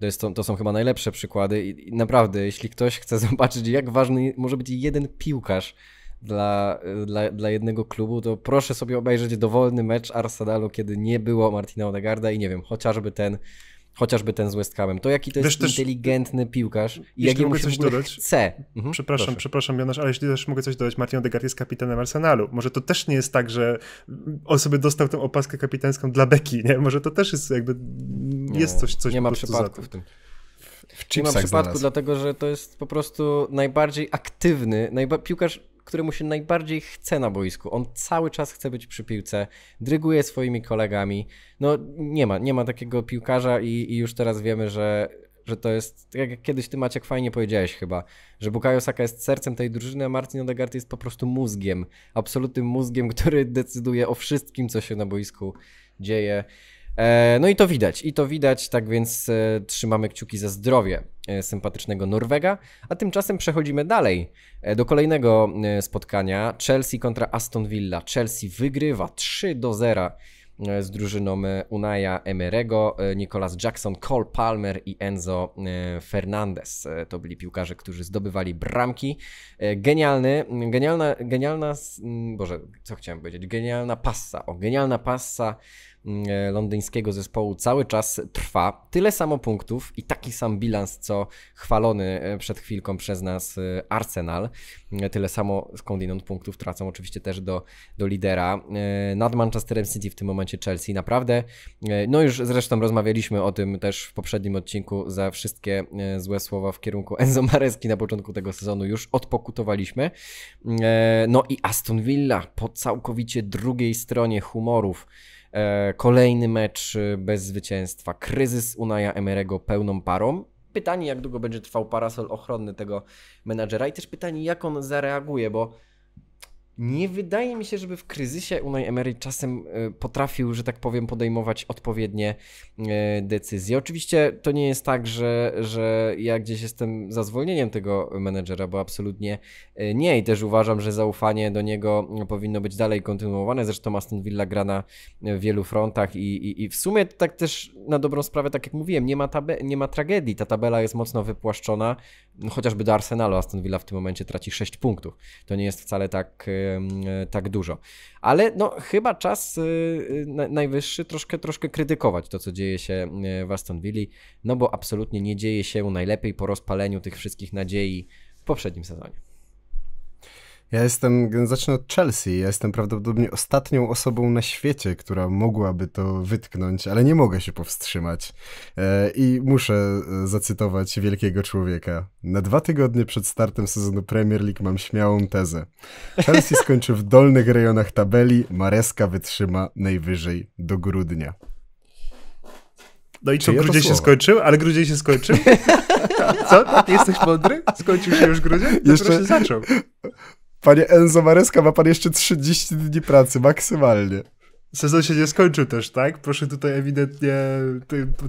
to, jest, to, to są chyba najlepsze przykłady i, i naprawdę, jeśli ktoś chce zobaczyć, jak ważny może być jeden piłkarz dla, dla, dla jednego klubu, to proszę sobie obejrzeć dowolny mecz Arsenalu, kiedy nie było Martina Odegarda i nie wiem, chociażby ten chociażby ten z West Hamem, to jaki to jest inteligentny piłkarz i jakiemu mogę się coś dodać? chce. Mhm, przepraszam, proszę. przepraszam Janusz, ale jeśli też mogę coś dodać, Martin Odegaard jest kapitanem Arsenalu. Może to też nie jest tak, że osoby dostał tą opaskę kapitańską dla Beki, nie? Może to też jest jakby, jest nie, coś, coś Nie ma przypadku w tym. W nie ma przypadku, znalazł. dlatego że to jest po prostu najbardziej aktywny, najba piłkarz któremu się najbardziej chce na boisku. On cały czas chce być przy piłce, dryguje swoimi kolegami. No nie ma, nie ma takiego piłkarza i, i już teraz wiemy, że, że to jest, tak jak kiedyś ty Maciek fajnie powiedziałeś chyba, że Bukayo Saka jest sercem tej drużyny, a Marcin Odegaard jest po prostu mózgiem, absolutnym mózgiem, który decyduje o wszystkim, co się na boisku dzieje. E, no i to widać, i to widać, tak więc e, trzymamy kciuki za zdrowie e, sympatycznego Norwega, a tymczasem przechodzimy dalej do kolejnego spotkania Chelsea kontra Aston Villa. Chelsea wygrywa 3 do 0 z drużyną Unaja Emerego, Nicolas Jackson, Cole Palmer i Enzo Fernandez. To byli piłkarze, którzy zdobywali bramki. Genialny, genialna, genialna, boże, co chciałem powiedzieć, genialna passa, o, genialna passa Mm, e, londyńskiego zespołu cały czas trwa. Tyle samo punktów i taki sam bilans, co chwalony e, przed chwilką przez nas e, Arsenal. Tyle samo skądinąd punktów tracą oczywiście też do, do lidera. Nad Manchesterem City w tym momencie Chelsea. Naprawdę, no już zresztą rozmawialiśmy o tym też w poprzednim odcinku za wszystkie złe słowa w kierunku Enzo Mareski na początku tego sezonu już odpokutowaliśmy. No i Aston Villa po całkowicie drugiej stronie humorów. E, kolejny mecz y, bez zwycięstwa. Kryzys Unaja Emerego pełną parą. Pytanie, jak długo będzie trwał parasol ochronny tego menadżera i też pytanie, jak on zareaguje, bo nie wydaje mi się, żeby w kryzysie Unai Emery czasem e, potrafił, że tak powiem, podejmować odpowiednie e, decyzje. Oczywiście to nie jest tak, że, że ja gdzieś jestem za zwolnieniem tego menedżera, bo absolutnie e, nie i też uważam, że zaufanie do niego powinno być dalej kontynuowane. Zresztą Aston Villa gra na wielu frontach i, i, i w sumie tak też na dobrą sprawę, tak jak mówiłem, nie ma, tabe- nie ma tragedii. Ta tabela jest mocno wypłaszczona, chociażby do Arsenalu. Aston Villa w tym momencie traci 6 punktów. To nie jest wcale tak E, tak dużo. Ale no, chyba czas y, y, najwyższy troszkę, troszkę krytykować to, co dzieje się e, w Aston Villa, no bo absolutnie nie dzieje się najlepiej po rozpaleniu tych wszystkich nadziei w poprzednim sezonie. Ja jestem, zacznę od Chelsea, ja jestem prawdopodobnie ostatnią osobą na świecie, która mogłaby to wytknąć, ale nie mogę się powstrzymać. E, I muszę e, zacytować wielkiego człowieka. Na dwa tygodnie przed startem sezonu Premier League mam śmiałą tezę. Chelsea skończy w dolnych rejonach tabeli, Mareska wytrzyma najwyżej do grudnia. No i co, grudzień się skończył? Ale grudzień się skończył? Co? Jesteś mądry? Skończył się już grudzień? Jeszcze się zaczął. Panie Enzo Mareska, ma pan jeszcze 30 dni pracy maksymalnie. Sezon się nie skończył też, tak? Proszę tutaj ewidentnie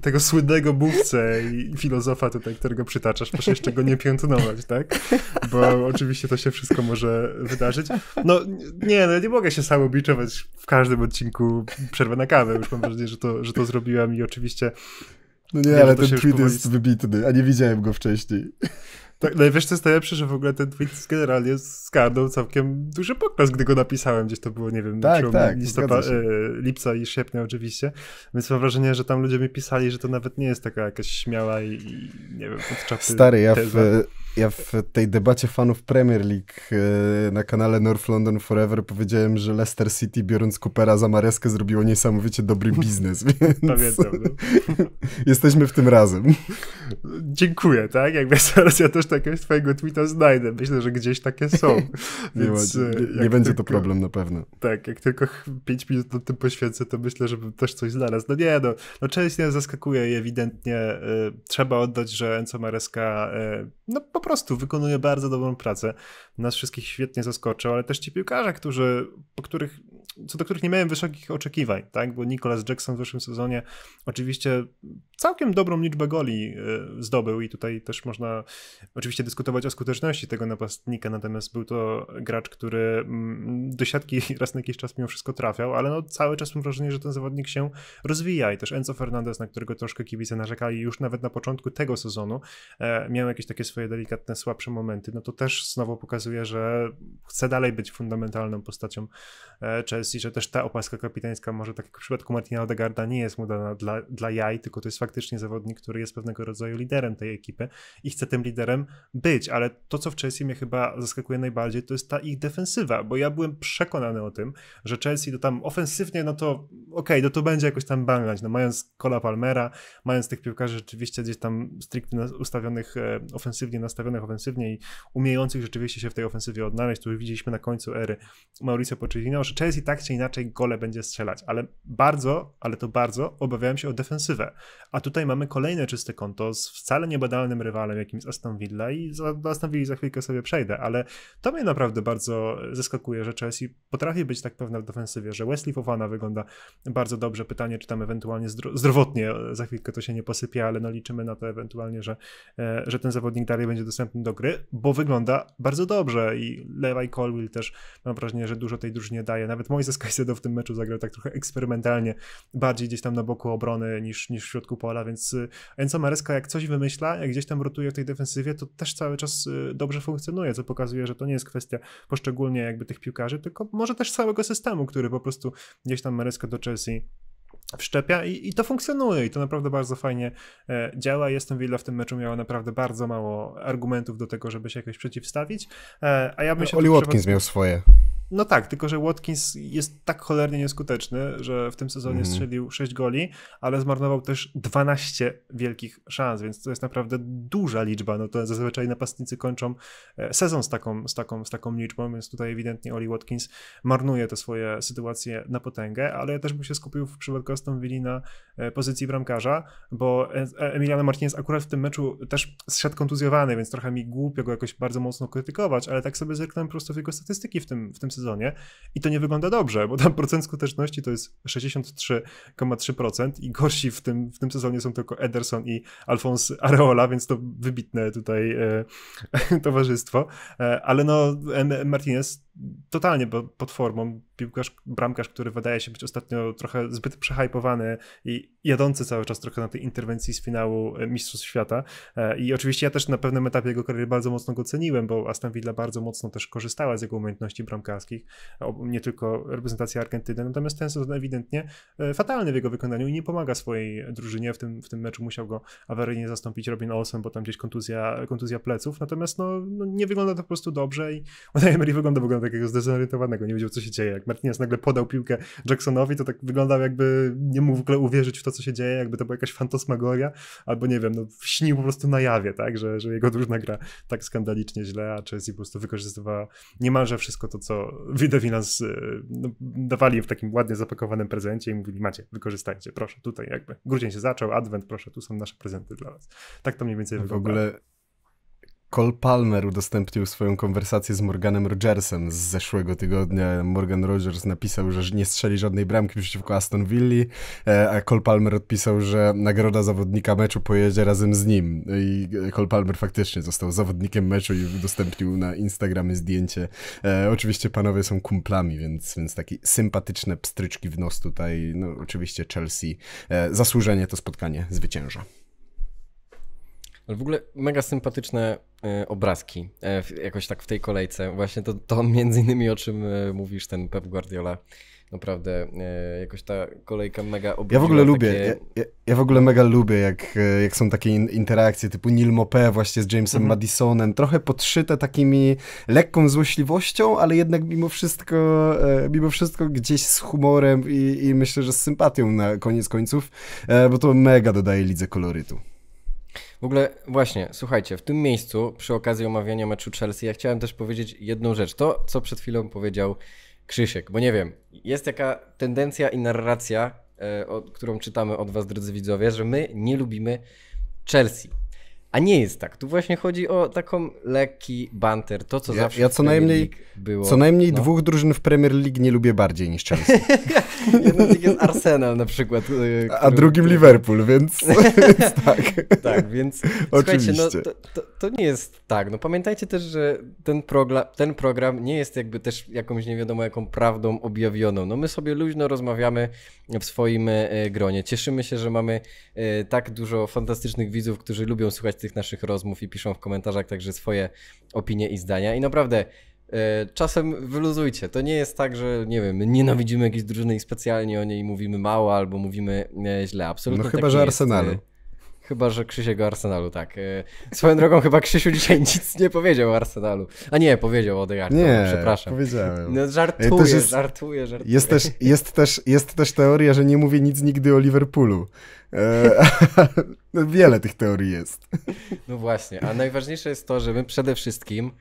tego słynnego mówcę i filozofa tutaj, którego przytaczasz, proszę jeszcze go nie piętnować, tak? Bo oczywiście to się wszystko może wydarzyć. No nie, no nie mogę się samobiczować w każdym odcinku przerwę na kawę. Już mam wrażenie, że to, że to zrobiłam i oczywiście... No nie, ale ten tweet powoli... jest wybitny, a nie widziałem go wcześniej. Tak, no i wiesz, co jest najlepsze, że w ogóle ten tweet generalnie zgarnął całkiem duży pokles, gdy go napisałem. Gdzieś to było, nie wiem, tak, tak, listopa, e, lipca i sierpnia oczywiście. Więc mam wrażenie, że tam ludzie mi pisali, że to nawet nie jest taka jakaś śmiała i, i nie wiem, podczas Stary, ja w, ja w tej debacie fanów Premier League e, na kanale North London Forever powiedziałem, że Leicester City biorąc Coopera za Mareskę zrobiło niesamowicie dobry biznes, więc... Pamiętam, no. Jesteśmy w tym razem. Dziękuję, tak? Jakby zaraz ja też takie z twojego tweeta znajdę. Myślę, że gdzieś takie są. więc nie, e, nie będzie tylko, to problem na pewno. Tak, jak tylko 5 minut na tym poświęcę, to myślę, żebym też coś znalazł. No nie, no, no część mnie zaskakuje i ewidentnie y, trzeba oddać, że Enzo Mareska y, no po prostu wykonuje bardzo dobrą pracę. Nas wszystkich świetnie zaskoczył, ale też ci piłkarze, którzy, po których co do których nie miałem wysokich oczekiwań, tak? Bo Nicolas Jackson w zeszłym sezonie oczywiście całkiem dobrą liczbę goli e, zdobył i tutaj też można oczywiście dyskutować o skuteczności tego napastnika, natomiast był to gracz, który mm, do siatki raz na jakiś czas mimo wszystko trafiał, ale no cały czas mam wrażenie, że ten zawodnik się rozwija i też Enzo Fernandez, na którego troszkę kibice narzekali już nawet na początku tego sezonu, e, miał jakieś takie swoje delikatne, słabsze momenty, no to też znowu pokazuje, że chce dalej być fundamentalną postacią e, Chelsea kwestii, że też ta opaska kapitańska może tak jak w przypadku Martina Odegarda nie jest mu dana dla, dla jaj, tylko to jest faktycznie zawodnik, który jest pewnego rodzaju liderem tej ekipy i chce tym liderem być, ale to co w Chelsea mnie chyba zaskakuje najbardziej to jest ta ich defensywa, bo ja byłem przekonany o tym, że Chelsea to tam ofensywnie no to okej, okay, no to będzie jakoś tam banglać, no mając Cola Palmera, mając tych piłkarzy rzeczywiście gdzieś tam stricte ustawionych e, ofensywnie, nastawionych ofensywnie i umiejących rzeczywiście się w tej ofensywie odnaleźć, tu widzieliśmy na końcu ery Mauricio Pochettino, że Chelsea tak tak czy inaczej gole będzie strzelać, ale bardzo, ale to bardzo obawiałem się o defensywę. A tutaj mamy kolejne czyste konto z wcale niebadalnym rywalem, jakim jest Aston Villa i do Aston Villa za chwilkę sobie przejdę, ale to mnie naprawdę bardzo zaskakuje, że Chelsea potrafi być tak pewna w defensywie, że Wesley Fofana wygląda bardzo dobrze. Pytanie, czy tam ewentualnie zdro zdrowotnie e, za chwilkę to się nie posypie, ale no liczymy na to ewentualnie, że, e, że ten zawodnik dalej będzie dostępny do gry, bo wygląda bardzo dobrze i Levi Colwill też mam wrażenie, że dużo tej drużynie daje. Nawet moje z Caicedo w tym meczu zagrał tak trochę eksperymentalnie, bardziej gdzieś tam na boku obrony niż, niż w środku pola, więc y, Enzo Mareska jak coś wymyśla, jak gdzieś tam rotuje w tej defensywie, to też cały czas y, dobrze funkcjonuje, co pokazuje, że to nie jest kwestia poszczególnie jakby tych piłkarzy, tylko może też całego systemu, który po prostu gdzieś tam Mareska do Chelsea wszczepia i, i, to funkcjonuje i to naprawdę bardzo fajnie e, działa. Jestem Villa w tym meczu miała naprawdę bardzo mało argumentów do tego, żeby się jakoś przeciwstawić, e, a ja bym no, się... Oli Watkins przewodzę... miał swoje. No tak, tylko że Watkins jest tak cholernie nieskuteczny, że w tym sezonie mm. strzelił 6 goli, ale zmarnował też 12 wielkich szans, więc to jest naprawdę duża liczba. No to zazwyczaj napastnicy kończą e, sezon z taką, z taką, z taką liczbą, więc tutaj ewidentnie Oli Watkins marnuje te swoje sytuacje na potęgę, ale ja też bym się skupił w przypadku Aston Villa na e, pozycji bramkarza, bo e, Emiliano Martinez akurat w tym meczu też zszedł kontuzjowany, więc trochę mi głupio go jakoś bardzo mocno krytykować, ale tak sobie zerknąłem po prostu w jego statystyki w tym, w tym sezonie i to nie wygląda dobrze, bo tam procent skuteczności to jest 63,3% i gorsi w tym, w tym sezonie są tylko Ederson i Alfons Areola, więc to wybitne tutaj e, towarzystwo. E, ale no Martinez totalnie pod formą, piłkarz, bramkarz, który wydaje się być ostatnio trochę zbyt przehypowany i jadący cały czas trochę na tej interwencji z finału e, Mistrzostw Świata. E, I oczywiście ja też na pewnym etapie jego kariery bardzo mocno go ceniłem, bo Aston Villa bardzo mocno też korzystała z jego umiejętności bramkarskich, nie tylko reprezentacja Argentyny, natomiast ten sezon ewidentnie e, fatalny w jego wykonaniu i nie pomaga swojej drużynie. W tym, w tym meczu musiał go awaryjnie zastąpić Robin Olsen, bo tam gdzieś kontuzja, kontuzja pleców, natomiast no, no nie wygląda to po prostu dobrze i Unai no, Emery wygląda w ogóle takiego zdezorientowanego, nie wiedział co się dzieje, jak Martinius Martinez nagle podał piłkę Jacksonowi, to tak wyglądał jakby nie mógł w ogóle uwierzyć w to, co się dzieje, jakby to była jakaś fantasmagoria, albo nie wiem, no śnił po prostu na jawie, tak, że, że jego drużyna gra tak skandalicznie źle, a Chelsea po prostu wykorzystywała niemalże wszystko to, co Widowinans e, no, dawali w takim ładnie zapakowanym prezencie i mówili, macie, wykorzystajcie, proszę, tutaj jakby grudzień się zaczął, adwent, proszę, tu są nasze prezenty dla was. Tak to mniej więcej no, wygląda. W ogóle Cole Palmer udostępnił swoją konwersację z Morganem Rogersem z zeszłego tygodnia. Morgan Rogers napisał, że nie strzeli żadnej bramki przeciwko Aston Villa, e, a Cole Palmer odpisał, że nagroda zawodnika meczu pojedzie razem z nim. I e, Cole Palmer faktycznie został zawodnikiem meczu i udostępnił na Instagramie zdjęcie. E, oczywiście panowie są kumplami, więc, więc takie sympatyczne pstryczki w nos tutaj. No, oczywiście Chelsea zasłużenie to spotkanie zwycięża. W ogóle mega sympatyczne e, obrazki, e, jakoś tak w tej kolejce. Właśnie to, to między innymi o czym e, mówisz, ten Pep Guardiola. Naprawdę, jakoś ta kolejka mega Ja w ogóle takie... lubię, ja, ja, w ogóle mega lubię, jak, jak są takie in, interakcje typu Neil Mopé właśnie z Jamesem mhm. Madisonem, trochę podszyte takimi lekką złośliwością, ale jednak mimo wszystko, mimo wszystko gdzieś z humorem i, i myślę, że z sympatią na koniec końców, bo to mega dodaje lidze kolorytu. W ogóle właśnie, słuchajcie, w tym miejscu przy okazji omawiania meczu Chelsea ja chciałem też powiedzieć jedną rzecz. To, co przed chwilą powiedział Krzysiek, bo nie wiem, jest taka tendencja i narracja, e, o, którą czytamy od was, drodzy widzowie, że my nie lubimy Chelsea. A nie jest tak. Tu właśnie chodzi o taką lekki banter, to co ja, zawsze ja co najmniej było. Co najmniej no. dwóch drużyn w Premier League nie lubię bardziej niż Chelsea. Jednym jest Arsenal na przykład. Y, który... A drugim Liverpool, więc, więc tak. tak, więc Oczywiście. słuchajcie, no, to, to, to, nie jest tak. No pamiętajcie też, że ten, progla, ten program nie jest jakby też jakąś nie wiadomo jaką prawdą objawioną. No my sobie luźno rozmawiamy w swoim y, gronie. Cieszymy się, że mamy y, tak dużo fantastycznych widzów, którzy lubią słuchać tych tych naszych rozmów i piszą w komentarzach także swoje opinie i zdania. I naprawdę e, czasem wyluzujcie. To nie jest tak, że nie wiem, nienawidzimy jakiejś drużyny i specjalnie o niej mówimy mało albo mówimy e, źle. Absolutnie. No tak chyba, tak że e, Arsenalu. Jest. Chyba, że Krzysiek go Arsenalu, tak. E, swoją drogą chyba Krzysiu dzisiaj nic nie powiedział o Arsenalu. A nie, powiedział o Degardo, nie, przepraszam. powiedziałem. No, żartuję, jest, żartuję, żartuję. Jest też, jest, też, jest też teoria, że nie mówię nic nigdy o Liverpoolu. E, wiele tych teorii jest. No właśnie, a najważniejsze jest to, że my przede wszystkim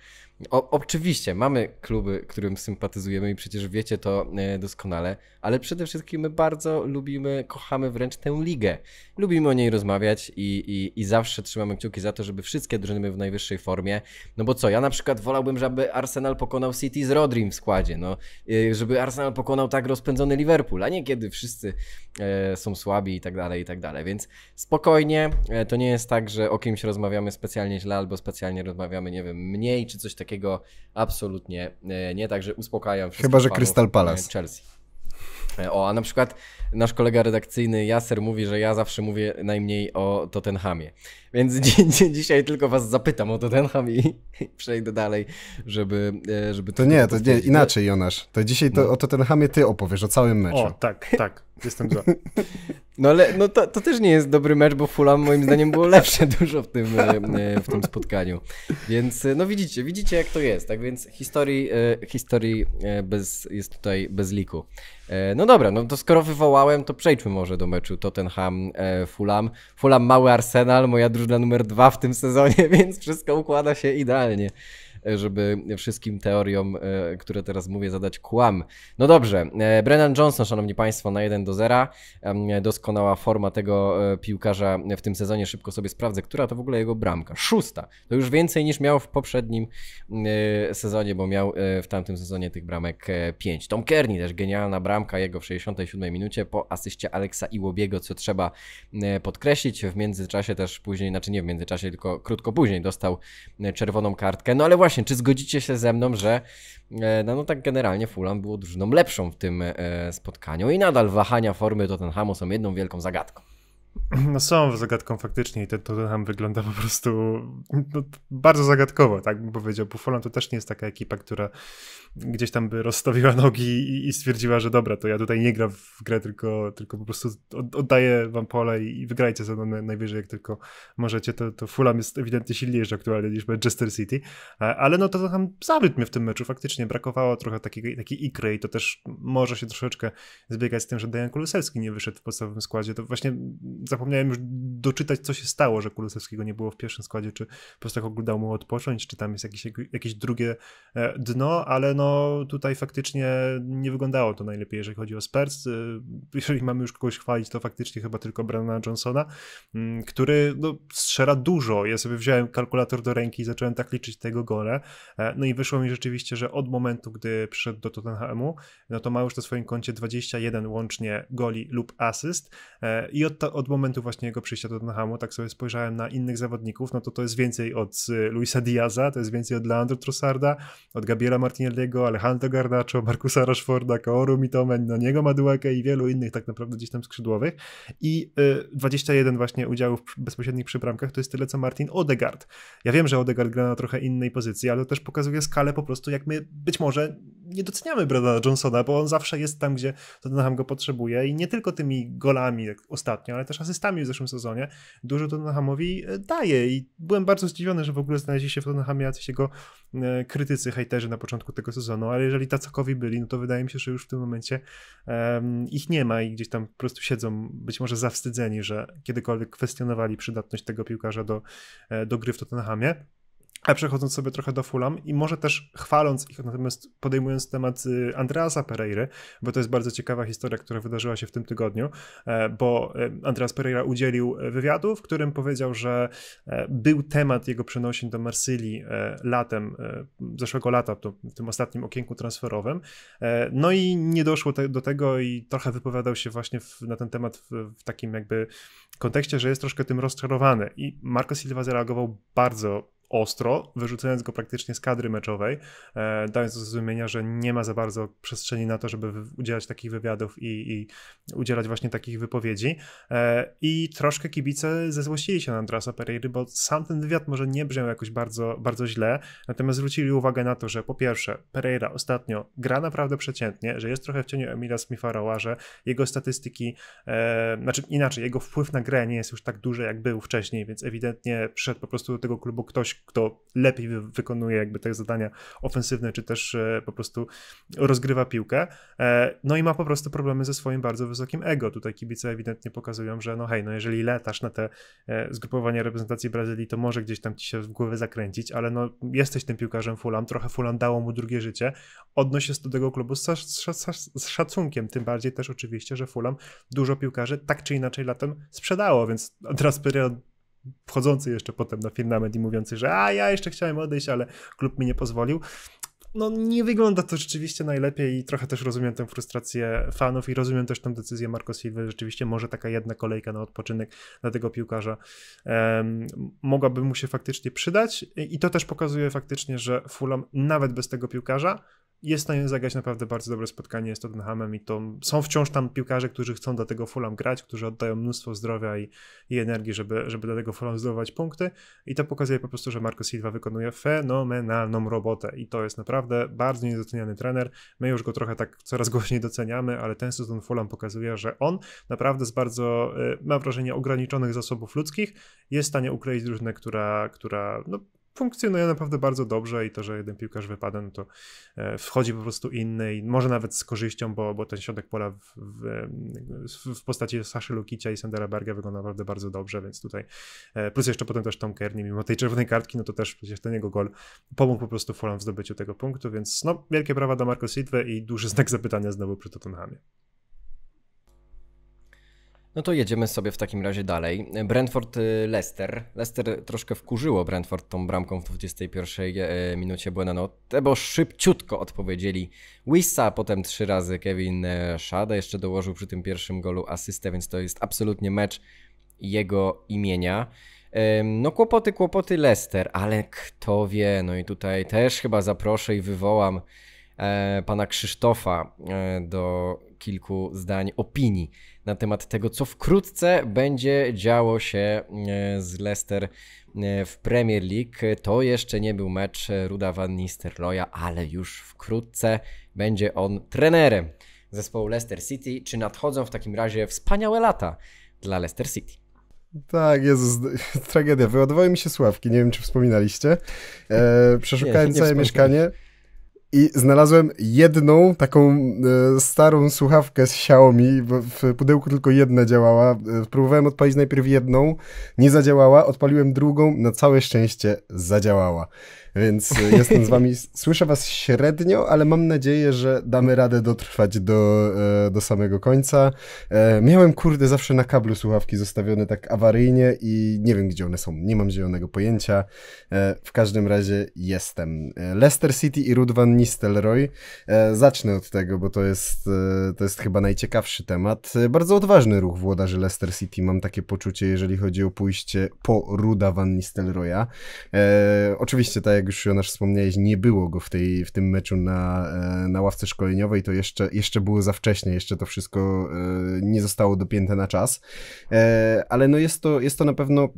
o, oczywiście mamy kluby, którym sympatyzujemy i przecież wiecie to e, doskonale, ale przede wszystkim my bardzo lubimy, kochamy wręcz tę ligę. Lubimy o niej rozmawiać i, i, i zawsze trzymamy kciuki za to, żeby wszystkie drużyny były w najwyższej formie. No bo co, ja na przykład wolałbym, żeby Arsenal pokonał City z Rodrim w składzie, no, e, żeby Arsenal pokonał tak rozpędzony Liverpool, a nie kiedy wszyscy e, są słabi i tak dalej, i tak dalej. Więc spokojnie, e, to nie jest tak, że o kimś rozmawiamy specjalnie źle albo specjalnie rozmawiamy, nie wiem, mniej czy coś takiego takiego absolutnie e, nie, także uspokajam wszystkich Chyba, że Crystal e, Palace. Chelsea. O, a na przykład nasz kolega redakcyjny Jaser mówi, że ja zawsze mówię najmniej o Tottenhamie. Więc dzi dzi dzisiaj tylko was zapytam o Tottenham i, i przejdę dalej, żeby... E, żeby to nie, to nie, inaczej Jonasz. To dzisiaj to, no. o Tottenhamie ty opowiesz, o całym meczu. O, tak, tak. Jestem za. No ale no to, to też nie jest dobry mecz, bo Fulham moim zdaniem było lepsze dużo w tym, e, e, w tym spotkaniu. Więc e, no widzicie, widzicie jak to jest. Tak więc historii, historii bez, jest tutaj bez liku. No dobra, no to skoro wywołałem, to przejdźmy może do meczu Tottenham Fulham. Fulham mały Arsenal, moja drużyna numer dwa w tym sezonie, więc wszystko układa się idealnie. E, żeby wszystkim teoriom, e, które teraz mówię, zadać kłam. No dobrze, e, Brennan Johnson, szanowni państwo, na 1 do 0. Doskonała forma tego piłkarza w tym sezonie. Szybko sobie sprawdzę, która to w ogóle jego bramka. Szósta. To już więcej niż miał w poprzednim sezonie, bo miał w tamtym sezonie tych bramek 5. Tom Kearney też genialna bramka jego w 67 minucie po asyście Aleksa Iłobiego, co trzeba podkreślić. W międzyczasie też później, znaczy nie w międzyczasie, tylko krótko później dostał czerwoną kartkę. No ale właśnie właśnie, czy zgodzicie się ze mną, że e, no, no tak generalnie Fulham było drużyną lepszą w tym e, spotkaniu i nadal wahania formy Tottenhamu są jedną wielką zagadką. no są zagadką faktycznie i ten Tottenham wygląda po prostu no, bardzo zagadkowo, tak bym powiedział, bo Fulham to też nie jest taka ekipa, która gdzieś tam by rozstawiła nogi i, i stwierdziła, że dobra, to ja tutaj nie gram w grę, tylko, tylko po prostu oddaję wam pole i, i wygrajcie ze mną najwyżej jak tylko możecie, to, to Fulham jest ewidentnie silniejszy aktualnie niż Manchester City, e, ale no Tottenham zawiódł mnie w tym meczu, faktycznie brakowało trochę takiej, takiej ikry i to też może się troszeczkę zbiegać z tym, że Dejan Kulusewski nie wyszedł w podstawowym składzie, to właśnie zapomniałem już doczytać, co się stało, że Kulusewskiego nie było w pierwszym składzie, czy po prostu Koglu dał mu odpocząć, czy tam jest jakieś, jakieś drugie e, dno, ale no tutaj faktycznie nie wyglądało to najlepiej, jeżeli chodzi o Spurs. E, jeżeli mamy już kogoś chwalić, to faktycznie chyba tylko Brana Johnsona, mm, który no, strzela dużo. Ja sobie wziąłem kalkulator do ręki i zacząłem tak liczyć tego gole. E, no i wyszło mi rzeczywiście, że od momentu, gdy przyszedł do Tottenhamu, no to ma już na swoim koncie 21 łącznie goli lub asyst i od, od momentu momentu właśnie jego przyjścia do Tottenhamu, tak sobie spojrzałem na innych zawodników, no to to jest więcej od y, Luisa Diaza, to jest więcej od Leandro Trossarda, od Gabriela Martinelliego, Alejandro Garnacho, Markusa Rashforda, Kaoru Mitomen, no niego Madueke i wielu innych tak naprawdę gdzieś tam skrzydłowych i 21 y, właśnie udziałów bezpośrednich przy bramkach to jest tyle co Martin Odegaard. Ja wiem, że Odegaard gra na trochę innej pozycji, ale to też pokazuje skalę po prostu, jak my być może nie doceniamy Brada Johnsona, bo on zawsze jest tam, gdzie Tottenham go potrzebuje i nie tylko tymi golami ostatnio, ale też asystami w zeszłym sezonie dużo Tottenhamowi e, daje i byłem bardzo zdziwiony, że w ogóle znaleźli się w Tottenhamie jacyś jego e, krytycy, hejterzy na początku tego sezonu, ale jeżeli tacakowi byli, no to wydaje mi się, że już w tym momencie um, ich nie ma i gdzieś tam po prostu siedzą być może zawstydzeni, że kiedykolwiek kwestionowali przydatność tego piłkarza do, e, do gry w Tottenhamie a przechodząc sobie trochę do Fulham i może też chwaląc ich, natomiast podejmując temat y, Andreasa Pereiry, bo to jest bardzo ciekawa historia, która wydarzyła się w tym tygodniu, e, bo e, Andreas Pereira udzielił e, wywiadu, w którym powiedział, że był temat jego przenosin do Marsylii latem, zeszłego lata, w tym ostatnim okienku transferowym, no i nie doszło do tego i trochę wypowiadał się właśnie na ten temat w, w takim jakby kontekście, że jest troszkę tym rozczarowany i Marco Silva zareagował bardzo ostro, wyrzucając go praktycznie z kadry meczowej, e, dając do zrozumienia, że nie ma za bardzo przestrzeni na to, żeby udzielać takich wywiadów i, i udzielać właśnie takich wypowiedzi. E, I troszkę kibice zezłościli się na Andrasa Pereira, bo sam ten wywiad może nie brzmiał jakoś bardzo, bardzo źle, natomiast zwrócili uwagę na to, że po pierwsze Pereira ostatnio gra naprawdę przeciętnie, że jest trochę w cieniu Emila Smitharowa, że jego statystyki, e, znaczy inaczej, jego wpływ na grę nie jest już tak duży, jak był wcześniej, więc ewidentnie przyszedł po prostu do tego klubu ktoś, kto lepiej wykonuje jakby te zadania ofensywne, czy też e, po prostu rozgrywa piłkę. E, no i ma po prostu problemy ze swoim bardzo wysokim ego. Tutaj kibice ewidentnie pokazują, że no hej, no jeżeli letasz na te e, zgrupowania reprezentacji Brazylii, to może gdzieś tam ci się w głowę zakręcić, ale no jesteś tym piłkarzem Fulham, trochę Fulham dało mu drugie życie. Odnosi się do tego klubu z, z szacunkiem, tym bardziej też oczywiście, że Fulham dużo piłkarzy tak czy inaczej latem sprzedało, więc teraz wchodzący jeszcze potem na firmament i mówiący, że a ja jeszcze chciałem odejść, ale klub mi nie pozwolił. No nie wygląda to rzeczywiście najlepiej i trochę też rozumiem tę frustrację fanów i rozumiem też tę decyzję Marco Silva. Rzeczywiście może taka jedna kolejka na odpoczynek dla tego piłkarza um, mogłaby mu się faktycznie przydać i to też pokazuje faktycznie, że Fulham nawet bez tego piłkarza jest w stanie zagrać naprawdę bardzo dobre spotkanie z Tottenhamem i to są wciąż tam piłkarze, którzy chcą dla tego Fulham grać, którzy oddają mnóstwo zdrowia i, i energii, żeby, żeby dla tego Fulham zdobywać punkty i to pokazuje po prostu, że Marco Silva wykonuje fenomenalną robotę i to jest naprawdę bardzo niedoceniany trener. My już go trochę tak coraz głośniej doceniamy, ale ten sezon Fulham pokazuje, że on naprawdę z bardzo, y, mam wrażenie, ograniczonych zasobów ludzkich jest w stanie ukleić drużynę, która, która no, funkcjonuje naprawdę bardzo dobrze i to, że jeden piłkarz wypada, no to e, wchodzi po prostu inny i może nawet z korzyścią, bo, bo ten środek pola w, w, w postaci Saszy Lukicia i Sandera Berga wygląda naprawdę bardzo dobrze, więc tutaj e, plus jeszcze potem też Tom Kearney, mimo tej czerwonej kartki, no to też przecież ten jego gol pomógł po prostu Fulham w zdobyciu tego punktu, więc no wielkie prawa do Marco Sidwe i duży znak zapytania znowu przy Tottenhamie. No to jedziemy sobie w takim razie dalej. Brentford Leicester. Leicester troszkę wkurzyło Brentford tą bramką w 21 e, minucie Buenanotte, bo szybciutko odpowiedzieli Wissa, potem trzy razy Kevin e, Szada jeszcze dołożył przy tym pierwszym golu asystę, więc to jest absolutnie mecz jego imienia. No kłopoty, kłopoty Leicester, ale kto wie, no i tutaj też chyba zaproszę i wywołam e, pana Krzysztofa do kilku zdań opinii na temat tego, co wkrótce będzie działo się e, z Leicester e, w Premier League. To jeszcze nie był mecz Ruda Van Nistelrooya, ale już wkrótce będzie on trenerem zespołu Leicester City. Czy nadchodzą w takim razie wspaniałe lata dla Leicester City? Tak, Jezus, tragedia. Wyładowały mi się sławki, nie wiem czy wspominaliście. E, przeszukałem nie, nie całe mieszkanie. I znalazłem jedną taką e, starą słuchawkę z Xiaomi. W, w, pudełku tylko jedna działała. E, próbowałem odpalić najpierw jedną, nie zadziałała. Odpaliłem drugą, na całe szczęście zadziałała. Więc e, jestem z wami, słyszę was średnio, ale mam nadzieję, że damy radę dotrwać do, e, do samego końca. E, miałem, kurde, zawsze na kablu słuchawki zostawione tak awaryjnie i nie wiem, gdzie one są. Nie mam zielonego pojęcia. W każdym razie jestem. Leicester City i Rudwan van Nistelrooy. Zacznę od tego, bo to jest, to jest chyba najciekawszy temat. Bardzo odważny ruch włodarzy Leicester City, mam takie poczucie, jeżeli chodzi o pójście po Ruda van Nistelrooya. Oczywiście, tak jak jak już Jonasz wspomniałeś, nie było go w, tej, w tym meczu na, e, na ławce szkoleniowej, to jeszcze, jeszcze było za wcześnie, jeszcze to wszystko e, nie zostało dopięte na czas. E, ale no jest to, jest to na pewno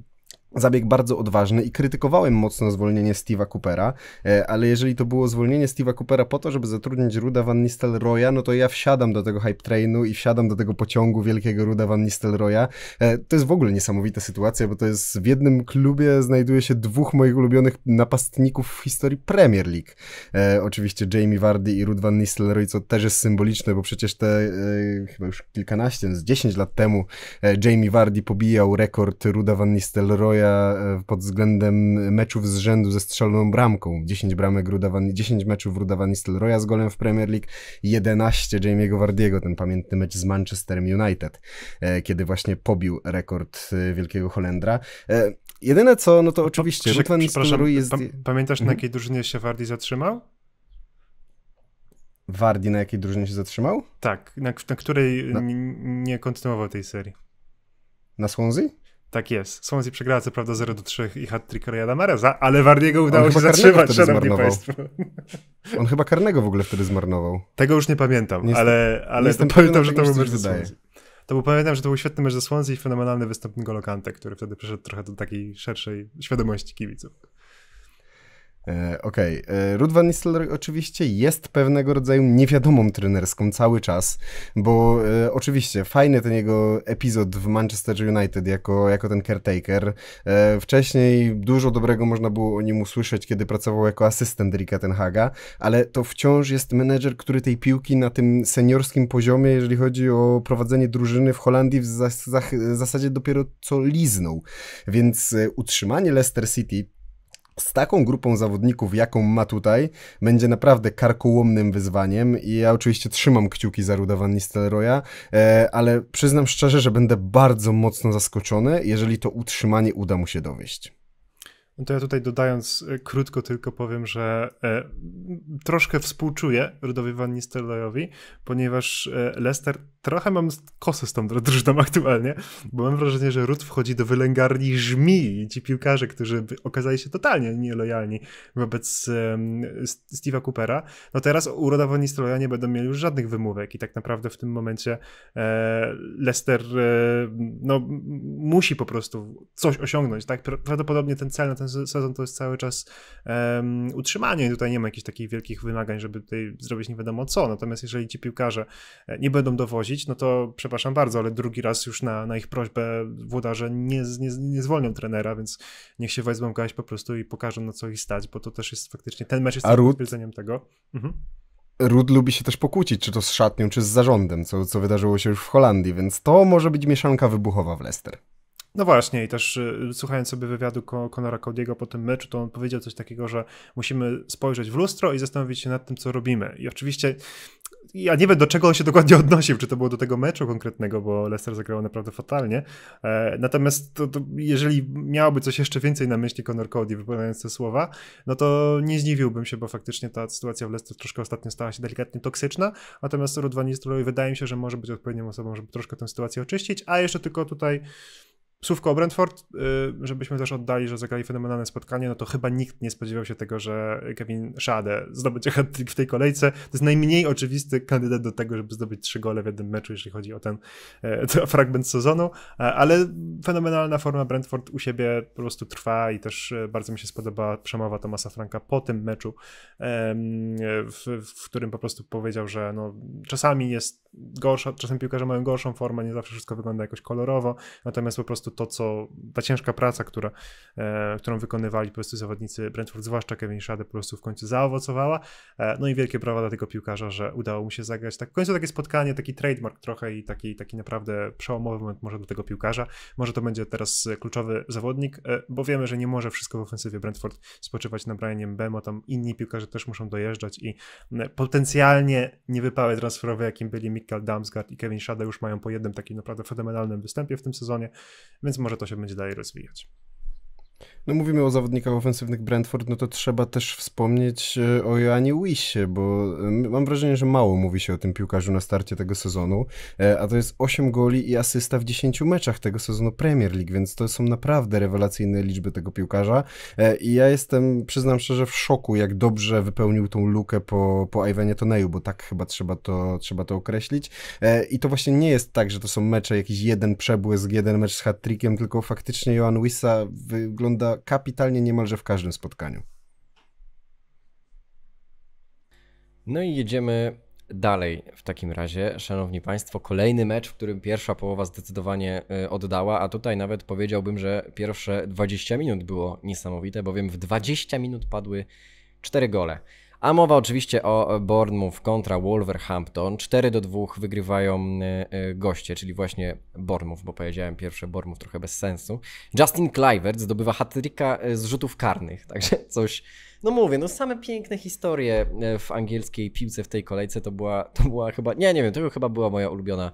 Zabieg bardzo odważny i krytykowałem mocno zwolnienie Steve'a Coopera, e, ale jeżeli to było zwolnienie Steve'a Coopera po to, żeby zatrudnić Ruda Van Nistelrooya, no to ja wsiadam do tego hype trainu i wsiadam do tego pociągu wielkiego Ruda Van Nistelrooya. E, to jest w ogóle niesamowita sytuacja, bo to jest w jednym klubie znajduje się dwóch moich ulubionych napastników w historii Premier League. E, oczywiście Jamie Vardy i Rud Van Nistelrooy, co też jest symboliczne, bo przecież te chyba już kilkanaście, z 10 lat temu Jamie Vardy pobijał rekord Ruda Van Nistelrooya E, pod względem meczów z rzędu ze strzeloną bramką. 10 bramek Ruda 10 meczów Ruda Van Nistelrooya z golem w Premier League, 11 Jamie'ego Wardiego, ten pamiętny mecz z Manchesterem United, e, kiedy właśnie pobił rekord e, wielkiego Holendra. Jedyne co, no to oczywiście, Ruud Van Nistelrooy jest... Pamiętasz na mhm. jakiej drużynie się Wardi zatrzymał? Wardi na jakiej drużynie się zatrzymał? Tak, na, na której nie kontynuował tej serii. Na Swansea? Tak jest. Swansea przegrała co prawda 0 do 3 i hat-trick Rayana Mareza, ale Wardiego udało się zatrzymać, szanowni zmarnował. państwo. On chyba karnego w ogóle wtedy zmarnował. Tego już nie pamiętam, nie ale, ale nie pamiętam, że to był mecz ze To był, pamiętam, że to był świetny mecz ze Swansea i fenomenalny występ N'Golo który wtedy przeszedł trochę do takiej szerszej świadomości kibiców. E, okej. Okay. E, van Nistelrooy oczywiście jest pewnego rodzaju niewiadomą trenerską cały czas, bo e, oczywiście fajny ten jego epizod w Manchester United jako, jako ten caretaker. E, wcześniej dużo dobrego można było o nim usłyszeć, kiedy pracował jako asystent Rika Tenhaga, ale to wciąż jest menedżer, który tej piłki na tym seniorskim poziomie, jeżeli chodzi o prowadzenie drużyny w Holandii, w zas zasadzie dopiero co liznął. Więc e, utrzymanie Leicester City z taką grupą zawodników, jaką ma tutaj, będzie naprawdę karkołomnym wyzwaniem i ja oczywiście trzymam kciuki za Ruda Van Nistelrooya, e, ale przyznam szczerze, że będę bardzo mocno zaskoczony, jeżeli to utrzymanie uda mu się dowieść. No to ja tutaj dodając e, krótko tylko powiem, że e, troszkę współczuję Rudowi Van Nistelrooyowi, ponieważ e, Leicester trochę mam kosy z tą drużyną aktualnie, bo mam wrażenie, że Rud wchodzi do wylęgarni żmi ci piłkarze, którzy okazali się totalnie nielojalni wobec um, Steve'a Coopera. No teraz u Roda Van Nistelrooya nie będą mieli już żadnych wymówek i tak naprawdę w tym momencie e, Leicester e, no, musi po prostu coś osiągnąć. Tak? Prawdopodobnie ten cel na ten sezon to jest cały czas um, utrzymanie. Tutaj nie ma jakichś takich wielkich wymagań, żeby tutaj zrobić nie wiadomo co. Natomiast jeżeli ci piłkarze e, nie będą dowozić, no to przepraszam bardzo, ale drugi raz już na, na ich prośbę włodarze nie, nie, nie zwolnią trenera, więc niech się wezmą gaś po prostu i pokażą na co ich stać, bo to też jest faktycznie, ten mecz jest potwierdzeniem tego. Mhm. Rud lubi się też pokłócić, czy to z szatnią, czy z zarządem, co, co wydarzyło się już w Holandii, więc to może być mieszanka wybuchowa w Leicester. No właśnie, i też y, słuchając sobie wywiadu Conora Cody'ego po tym meczu, to on powiedział coś takiego, że musimy spojrzeć w lustro i zastanowić się nad tym, co robimy. I oczywiście ja nie wiem, do czego on się dokładnie odnosił, czy to było do tego meczu konkretnego, bo Leicester zagrał naprawdę fatalnie. E, natomiast to, to jeżeli miałoby coś jeszcze więcej na myśli Conor Cody, wypowiadając te słowa, no to nie zdziwiłbym się, bo faktycznie ta sytuacja w Leicester troszkę ostatnio stała się delikatnie toksyczna. Natomiast Rudwan Nistelrooy wydaje mi się, że może być odpowiednią osobą, żeby troszkę tę sytuację oczyścić. A jeszcze tylko tutaj Słówko o Brentford, y, żebyśmy też oddali, że zagrali fenomenalne spotkanie, no to chyba nikt nie spodziewał się tego, że Kevin Szade zdobędzie hat w tej kolejce. To jest najmniej oczywisty kandydat do tego, żeby zdobyć trzy gole w jednym meczu, jeśli chodzi o ten, e, ten fragment sezonu, e, ale fenomenalna forma Brentford u siebie po prostu trwa i też e, bardzo mi się spodoba przemowa Tomasa Franka po tym meczu, w, w którym po prostu powiedział, że no, czasami jest gorsza, czasem piłkarze mają gorszą formę, nie zawsze wszystko wygląda jakoś kolorowo, natomiast po prostu prostu to, co ta ciężka praca, która, e, którą wykonywali po prostu zawodnicy Brentford, zwłaszcza Kevin Shade, po prostu w końcu zaowocowała. E, no i wielkie brawa dla tego piłkarza, że udało mu się zagrać. Tak, w końcu takie spotkanie, taki trademark trochę i taki, taki naprawdę przełomowy moment może dla tego piłkarza. Może to będzie teraz kluczowy zawodnik, e, bo wiemy, że nie może wszystko w ofensywie Brentford spoczywać na Brianiem Bemo, tam inni piłkarze też muszą dojeżdżać i e, potencjalnie niewypałe transferowe, jakim byli Mikkel Damsgaard i Kevin Shade już mają po jednym takim naprawdę fenomenalnym występie w tym sezonie więc może to się będzie dalej rozwijać. No mówimy o zawodnikach ofensywnych Brentford, no to trzeba też wspomnieć e, o Joanie Wisie, bo e, mam wrażenie, że mało mówi się o tym piłkarzu na starcie tego sezonu, e, a to jest 8 goli i asysta w 10 meczach tego sezonu Premier League, więc to są naprawdę rewelacyjne liczby tego piłkarza i ja jestem, przyznam szczerze, w szoku, jak dobrze wypełnił tą lukę po, po Iwanie Toneju, bo tak chyba trzeba to, trzeba to określić i to właśnie nie jest tak, że to są mecze jakiś jeden przebłysk, jeden mecz z hat tylko faktycznie Joan Wisa wygląda wygląda kapitalnie niemalże w każdym spotkaniu. No i jedziemy dalej w takim razie, szanowni państwo. Kolejny mecz, w którym pierwsza połowa zdecydowanie y, oddała, a tutaj nawet powiedziałbym, że pierwsze 20 minut było niesamowite, bowiem w 20 minut padły 4 gole. A mowa oczywiście o Bournemouth kontra Wolverhampton. 4 do 2 wygrywają e, e, goście, czyli właśnie Bournemouth, bo powiedziałem pierwsze Bournemouth trochę bez sensu. Justin Clivert zdobywa hatryka e, z rzutów karnych, także coś... No mówię, no same piękne historie w angielskiej piłce w tej kolejce to była, to była chyba, nie, nie wiem, to chyba była moja ulubiona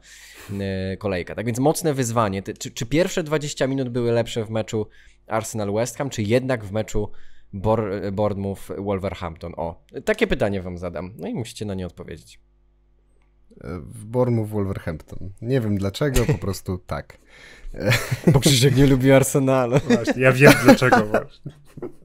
kolejka. Tak więc mocne wyzwanie. Czy, czy pierwsze 20 minut były lepsze w meczu Arsenal-West Ham, czy jednak w meczu Bor Bournemouth, Wolverhampton. O, takie pytanie wam zadam. No i musicie na nie odpowiedzieć. E, Bournemouth, Wolverhampton. Nie wiem dlaczego, po prostu tak. Bo Krzysiek nie lubi Arsenalu. Właśnie, ja wiem dlaczego właśnie.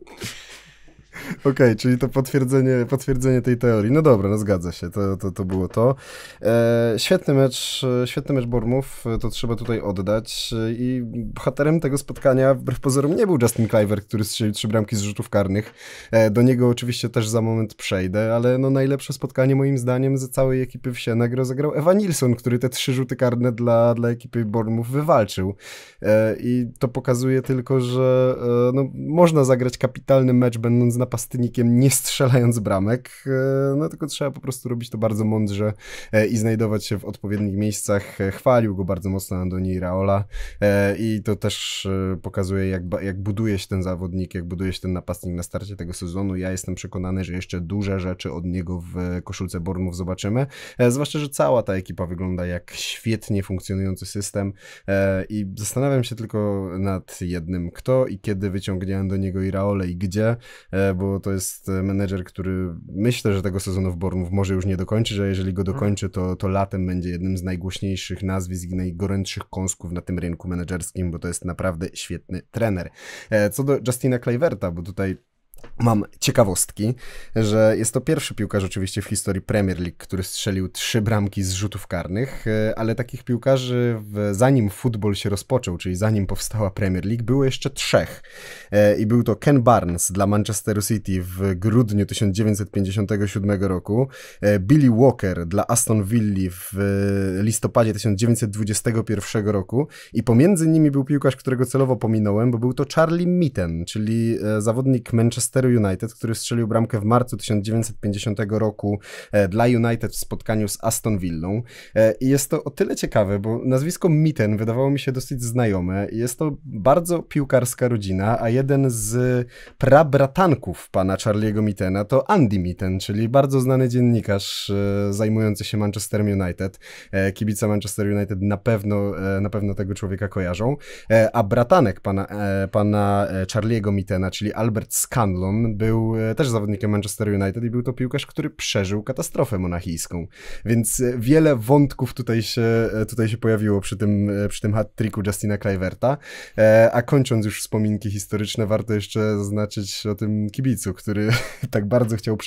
Okej, okay, czyli to potwierdzenie, potwierdzenie tej teorii. No dobra, no zgadza się, to, to, to było to. E, świetny mecz, świetny mecz Bormów, to trzeba tutaj oddać i bohaterem tego spotkania wbrew pozorom nie był Justin Kluivert, który strzelił trzy bramki z rzutów karnych. E, do niego oczywiście też za moment przejdę, ale no najlepsze spotkanie moim zdaniem ze całej ekipy Wsienek rozegrał Ewa Nilsson, który te trzy rzuty karne dla, dla ekipy Bormów wywalczył. E, I to pokazuje tylko, że e, no, można zagrać kapitalny mecz, będąc na napastnikiem, nie strzelając bramek, e, no tylko trzeba po prostu robić to bardzo mądrze e, i znajdować się w odpowiednich miejscach. E, chwalił go bardzo mocno Andoni Raola i to też pokazuje, jak, jak buduje się ten zawodnik, jak buduje się ten napastnik na starcie tego sezonu. Ja jestem przekonany, że jeszcze duże rzeczy od niego w koszulce Bormów zobaczymy, zwłaszcza, że cała ta ekipa wygląda jak świetnie funkcjonujący system i zastanawiam się tylko nad jednym, kto i kiedy wyciągnie niego i Raole i gdzie, bo to jest e, menedżer, który myślę, że tego sezonu w Bormów może już nie dokończyć, a jeżeli go mhm. dokończy, to, to latem będzie jednym z najgłośniejszych nazwisk i najgorętszych kąsków na tym rynku menedżerskim, bo to jest naprawdę świetny trener. E, co do Justina Kleiverta, bo tutaj Mam ciekawostki, że jest to pierwszy piłkarz oczywiście w historii Premier League, który strzelił trzy bramki z rzutów karnych, e, ale takich piłkarzy w, zanim futbol się rozpoczął, czyli zanim powstała Premier League, było jeszcze trzech. E, I był to Ken Barnes dla Manchester City w grudniu 1957 roku, e, Billy Walker dla Aston Villa w listopadzie 1921 roku i pomiędzy nimi był piłkarz, którego celowo pominąłem, bo był to Charlie Mitten, czyli zawodnik Manchester Manchesteru United, który strzelił bramkę w marcu 1950 roku e, dla United w spotkaniu z Aston Villą. E, I jest to o tyle ciekawe, bo nazwisko Mitten wydawało mi się dosyć znajome. Jest to bardzo piłkarska rodzina, a jeden z prabratanków pana Charlie'ego Mittena to Andy Mitten, czyli bardzo znany dziennikarz e, zajmujący się Manchesterem United. Kibice Manchester United na pewno, na pewno tego człowieka kojarzą. A bratanek pana, pana Charlie'ego Mittena, czyli Albert Scanlon, Conlon był e, też zawodnikiem Manchester United i był to piłkarz, który przeżył katastrofę monachijską. Więc e, wiele wątków tutaj się, e, tutaj się pojawiło przy tym, przy tym hat-tricku Justina Kluiverta. A kończąc już wspominki historyczne, warto jeszcze zaznaczyć o tym kibicu, który tak bardzo chciał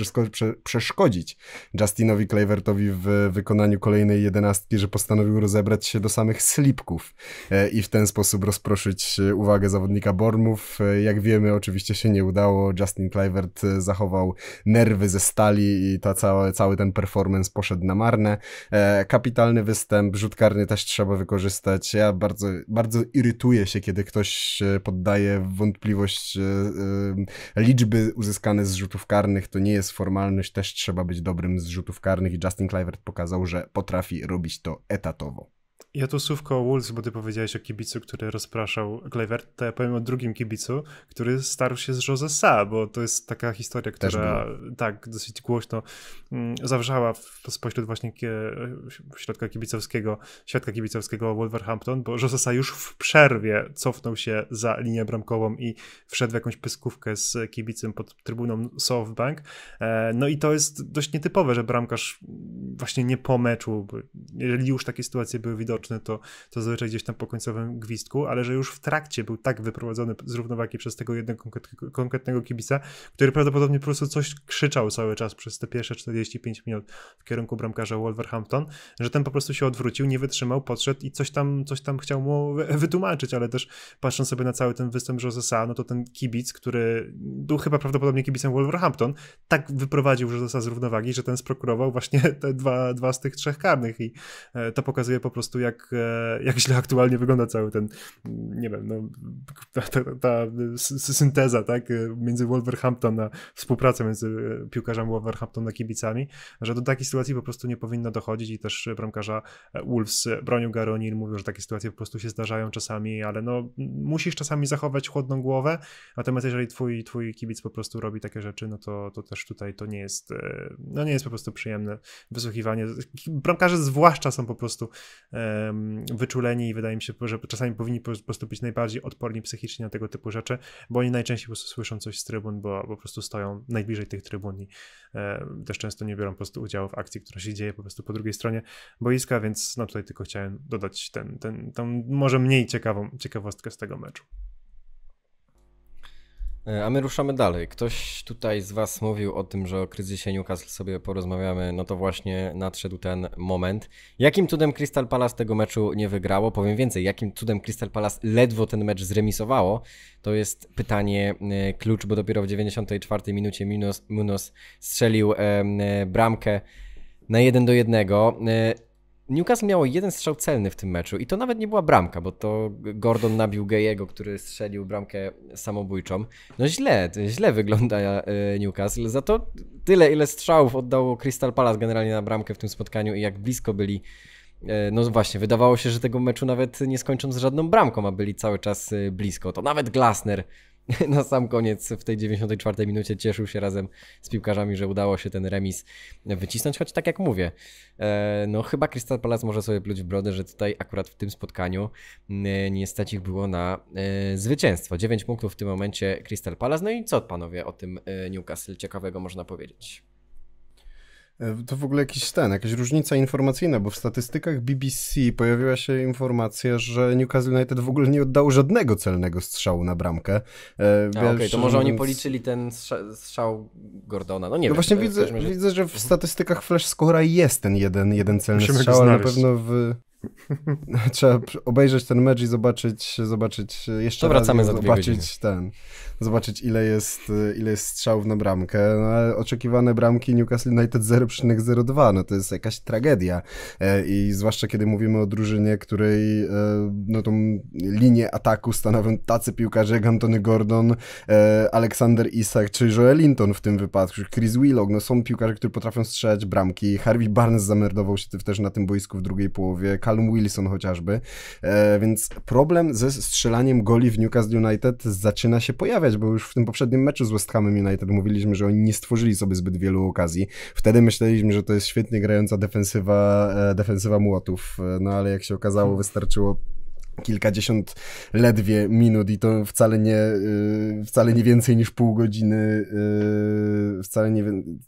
przeszkodzić Justinowi Kluivertowi w wykonaniu kolejnej jedenastki, że postanowił rozebrać się do samych slipków i w ten sposób rozproszyć uwagę zawodnika Bormów. Jak wiemy, oczywiście się nie udało. Justin Kluivert y, zachował nerwy ze stali i to cały, cały ten performance poszedł na marne. E, kapitalny występ, rzut karny też trzeba wykorzystać. Ja bardzo, bardzo irytuję się, kiedy ktoś e, poddaje wątpliwość e, e, liczby uzyskane z rzutów karnych. To nie jest formalność, też trzeba być dobrym z rzutów karnych i Justin Kluivert pokazał, że potrafi robić to etatowo. Ja tu słówko o Wolves, bo ty powiedziałeś o kibicu, który rozpraszał Kluivert, to ja powiem o drugim kibicu, który starł się z Jose Sa, bo to jest taka historia, która tak dosyć głośno mm, zawrzała w, spośród właśnie środka kibicowskiego, świadka kibicowskiego Wolverhampton, bo Jose Sa już w przerwie cofnął się za linię bramkową i wszedł w jakąś pyskówkę z kibicem pod trybuną SoftBank. E, no i to jest dość nietypowe, że bramkarz właśnie nie po meczu, jeżeli już takie sytuacje były widoczne, to, to zazwyczaj gdzieś tam po końcowym gwizdku, ale że już w trakcie był tak wyprowadzony z równowagi przez tego jednego konkretnego kibica, który prawdopodobnie po prostu coś krzyczał cały czas przez te pierwsze 45 minut w kierunku bramkarza Wolverhampton, że ten po prostu się odwrócił, nie wytrzymał, podszedł i coś tam, coś tam chciał mu wytłumaczyć, ale też patrząc sobie na cały ten występ Josesa, no to ten kibic, który był chyba prawdopodobnie kibicem Wolverhampton, tak wyprowadził Josesa z równowagi, że ten sprokurował właśnie te dwa, dwa z tych trzech karnych i e, to pokazuje po prostu, jak jak, e, jak źle aktualnie wygląda cały ten, nie wiem, no, ta, ta, ta synteza, tak, e, między Wolverhampton a współpraca między e, piłkarzem Wolverhampton a kibicami, że do takiej sytuacji po prostu nie powinno dochodzić i też bramkarza Wolves bronił Garonil, mówił, że takie sytuacje po prostu się zdarzają czasami, ale no musisz czasami zachować chłodną głowę, natomiast jeżeli twój, twój kibic po prostu robi takie rzeczy, no to, to też tutaj to nie jest, no nie jest po prostu przyjemne wysłuchiwanie. Bramkarze zwłaszcza są po prostu e, wyczuleni i wydaje mi się, że czasami powinni po prostu być najbardziej odporni psychicznie na tego typu rzeczy, bo oni najczęściej po prostu słyszą coś z trybun, bo po prostu stoją najbliżej tych trybun i też często nie biorą po prostu udziału w akcji, która się dzieje po prostu po drugiej stronie boiska, więc no tutaj tylko chciałem dodać ten, ten, może mniej ciekawą ciekawostkę z tego meczu. E, a my ruszamy dalej. Ktoś tutaj z Was mówił o tym, że o kryzysie Newcastle sobie porozmawiamy. No to właśnie nadszedł ten moment. Jakim cudem Crystal Palace tego meczu nie wygrało? Powiem więcej, jakim cudem Crystal Palace ledwo ten mecz zremisowało? To jest pytanie e, klucz, bo dopiero w 94 minucie Munoz, strzelił e, bramkę na 1 do 1. Newcastle miało jeden strzał celny w tym meczu i to nawet nie była bramka, bo to Gordon nabił Gejego, który strzelił bramkę samobójczą. No źle, źle wygląda e, Newcastle, za to tyle ile strzałów oddało Crystal Palace generalnie na bramkę w tym spotkaniu i jak blisko byli e, no właśnie, wydawało się, że tego meczu nawet nie skończą z żadną bramką, a byli cały czas e, blisko. To nawet Glasner na sam koniec w tej 94 minucie cieszył się razem z piłkarzami, że udało się ten remis wycisnąć, choć tak jak mówię, e, no chyba Crystal Palace może sobie pluć w brodę, że tutaj akurat w tym spotkaniu e, nie stać ich było na e, zwycięstwo. 9 punktów w tym momencie Crystal Palace, no i co panowie o tym Newcastle ciekawego można powiedzieć? E, to w ogóle jakiś ten, jakaś różnica informacyjna, bo w statystykach BBC pojawiła się informacja, że Newcastle United w ogóle nie oddało żadnego celnego strzału na bramkę. E, Okej, okay, to może więc... oni policzyli ten strzał Gordona. No nie no wiem, właśnie widzę, że... widzę, że w mhm. statystykach Flash Scora jest ten jeden, jeden celny Musimy strzał, ale na pewno w... Trzeba obejrzeć ten mecz i zobaczyć, zobaczyć jeszcze to raz, wracamy zobaczyć godziny. ten zobaczyć ile jest, y, ile jest strzałów na bramkę. No, ale oczekiwane bramki Newcastle United 0,02, no to jest jakaś tragedia. E, I zwłaszcza kiedy mówimy o drużynie, której e, no tą linię ataku stanowią tacy piłkarze jak Antony Gordon, e, Aleksander Isak czy Joel Linton w tym wypadku, Chris Willock, no są piłkarze, którzy potrafią strzelać bramki. Harvey Barnes zamerdował się też na tym boisku w drugiej połowie, Callum Wilson chociażby. Więc problem ze strzelaniem goli w Newcastle United zaczyna się pojawiać widać, bo już w tym poprzednim meczu z West Hamem United mówiliśmy, że oni nie stworzyli sobie zbyt wielu okazji. Wtedy myśleliśmy, że to jest świetnie grająca defensywa, e, defensywa młotów, e, no ale jak się okazało, wystarczyło kilkadziesiąt ledwie minut i to wcale nie, y, wcale nie więcej niż pół godziny, y, wcale nie, wiem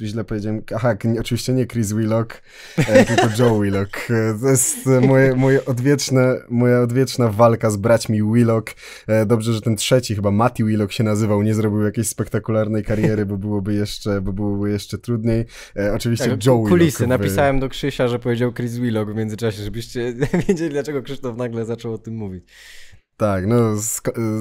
źle powiedziałem, aha, oczywiście nie Chris Willock, e, tylko Joe Willock. E, to jest moje, moje odwieczne, moja odwieczna walka z braćmi Willock. E, dobrze, że ten trzeci, chyba Matty Willock się nazywał, nie zrobił jakiejś spektakularnej kariery, bo byłoby jeszcze, bo byłoby jeszcze trudniej. Oczywiście tak, Joe Willock. Kulisy, napisałem do Krzysia, że powiedział Chris Willock w międzyczasie, żebyście wiedzieli, dlaczego Krzysztof nagle ogóle zaczął o tym mówić. Tak, no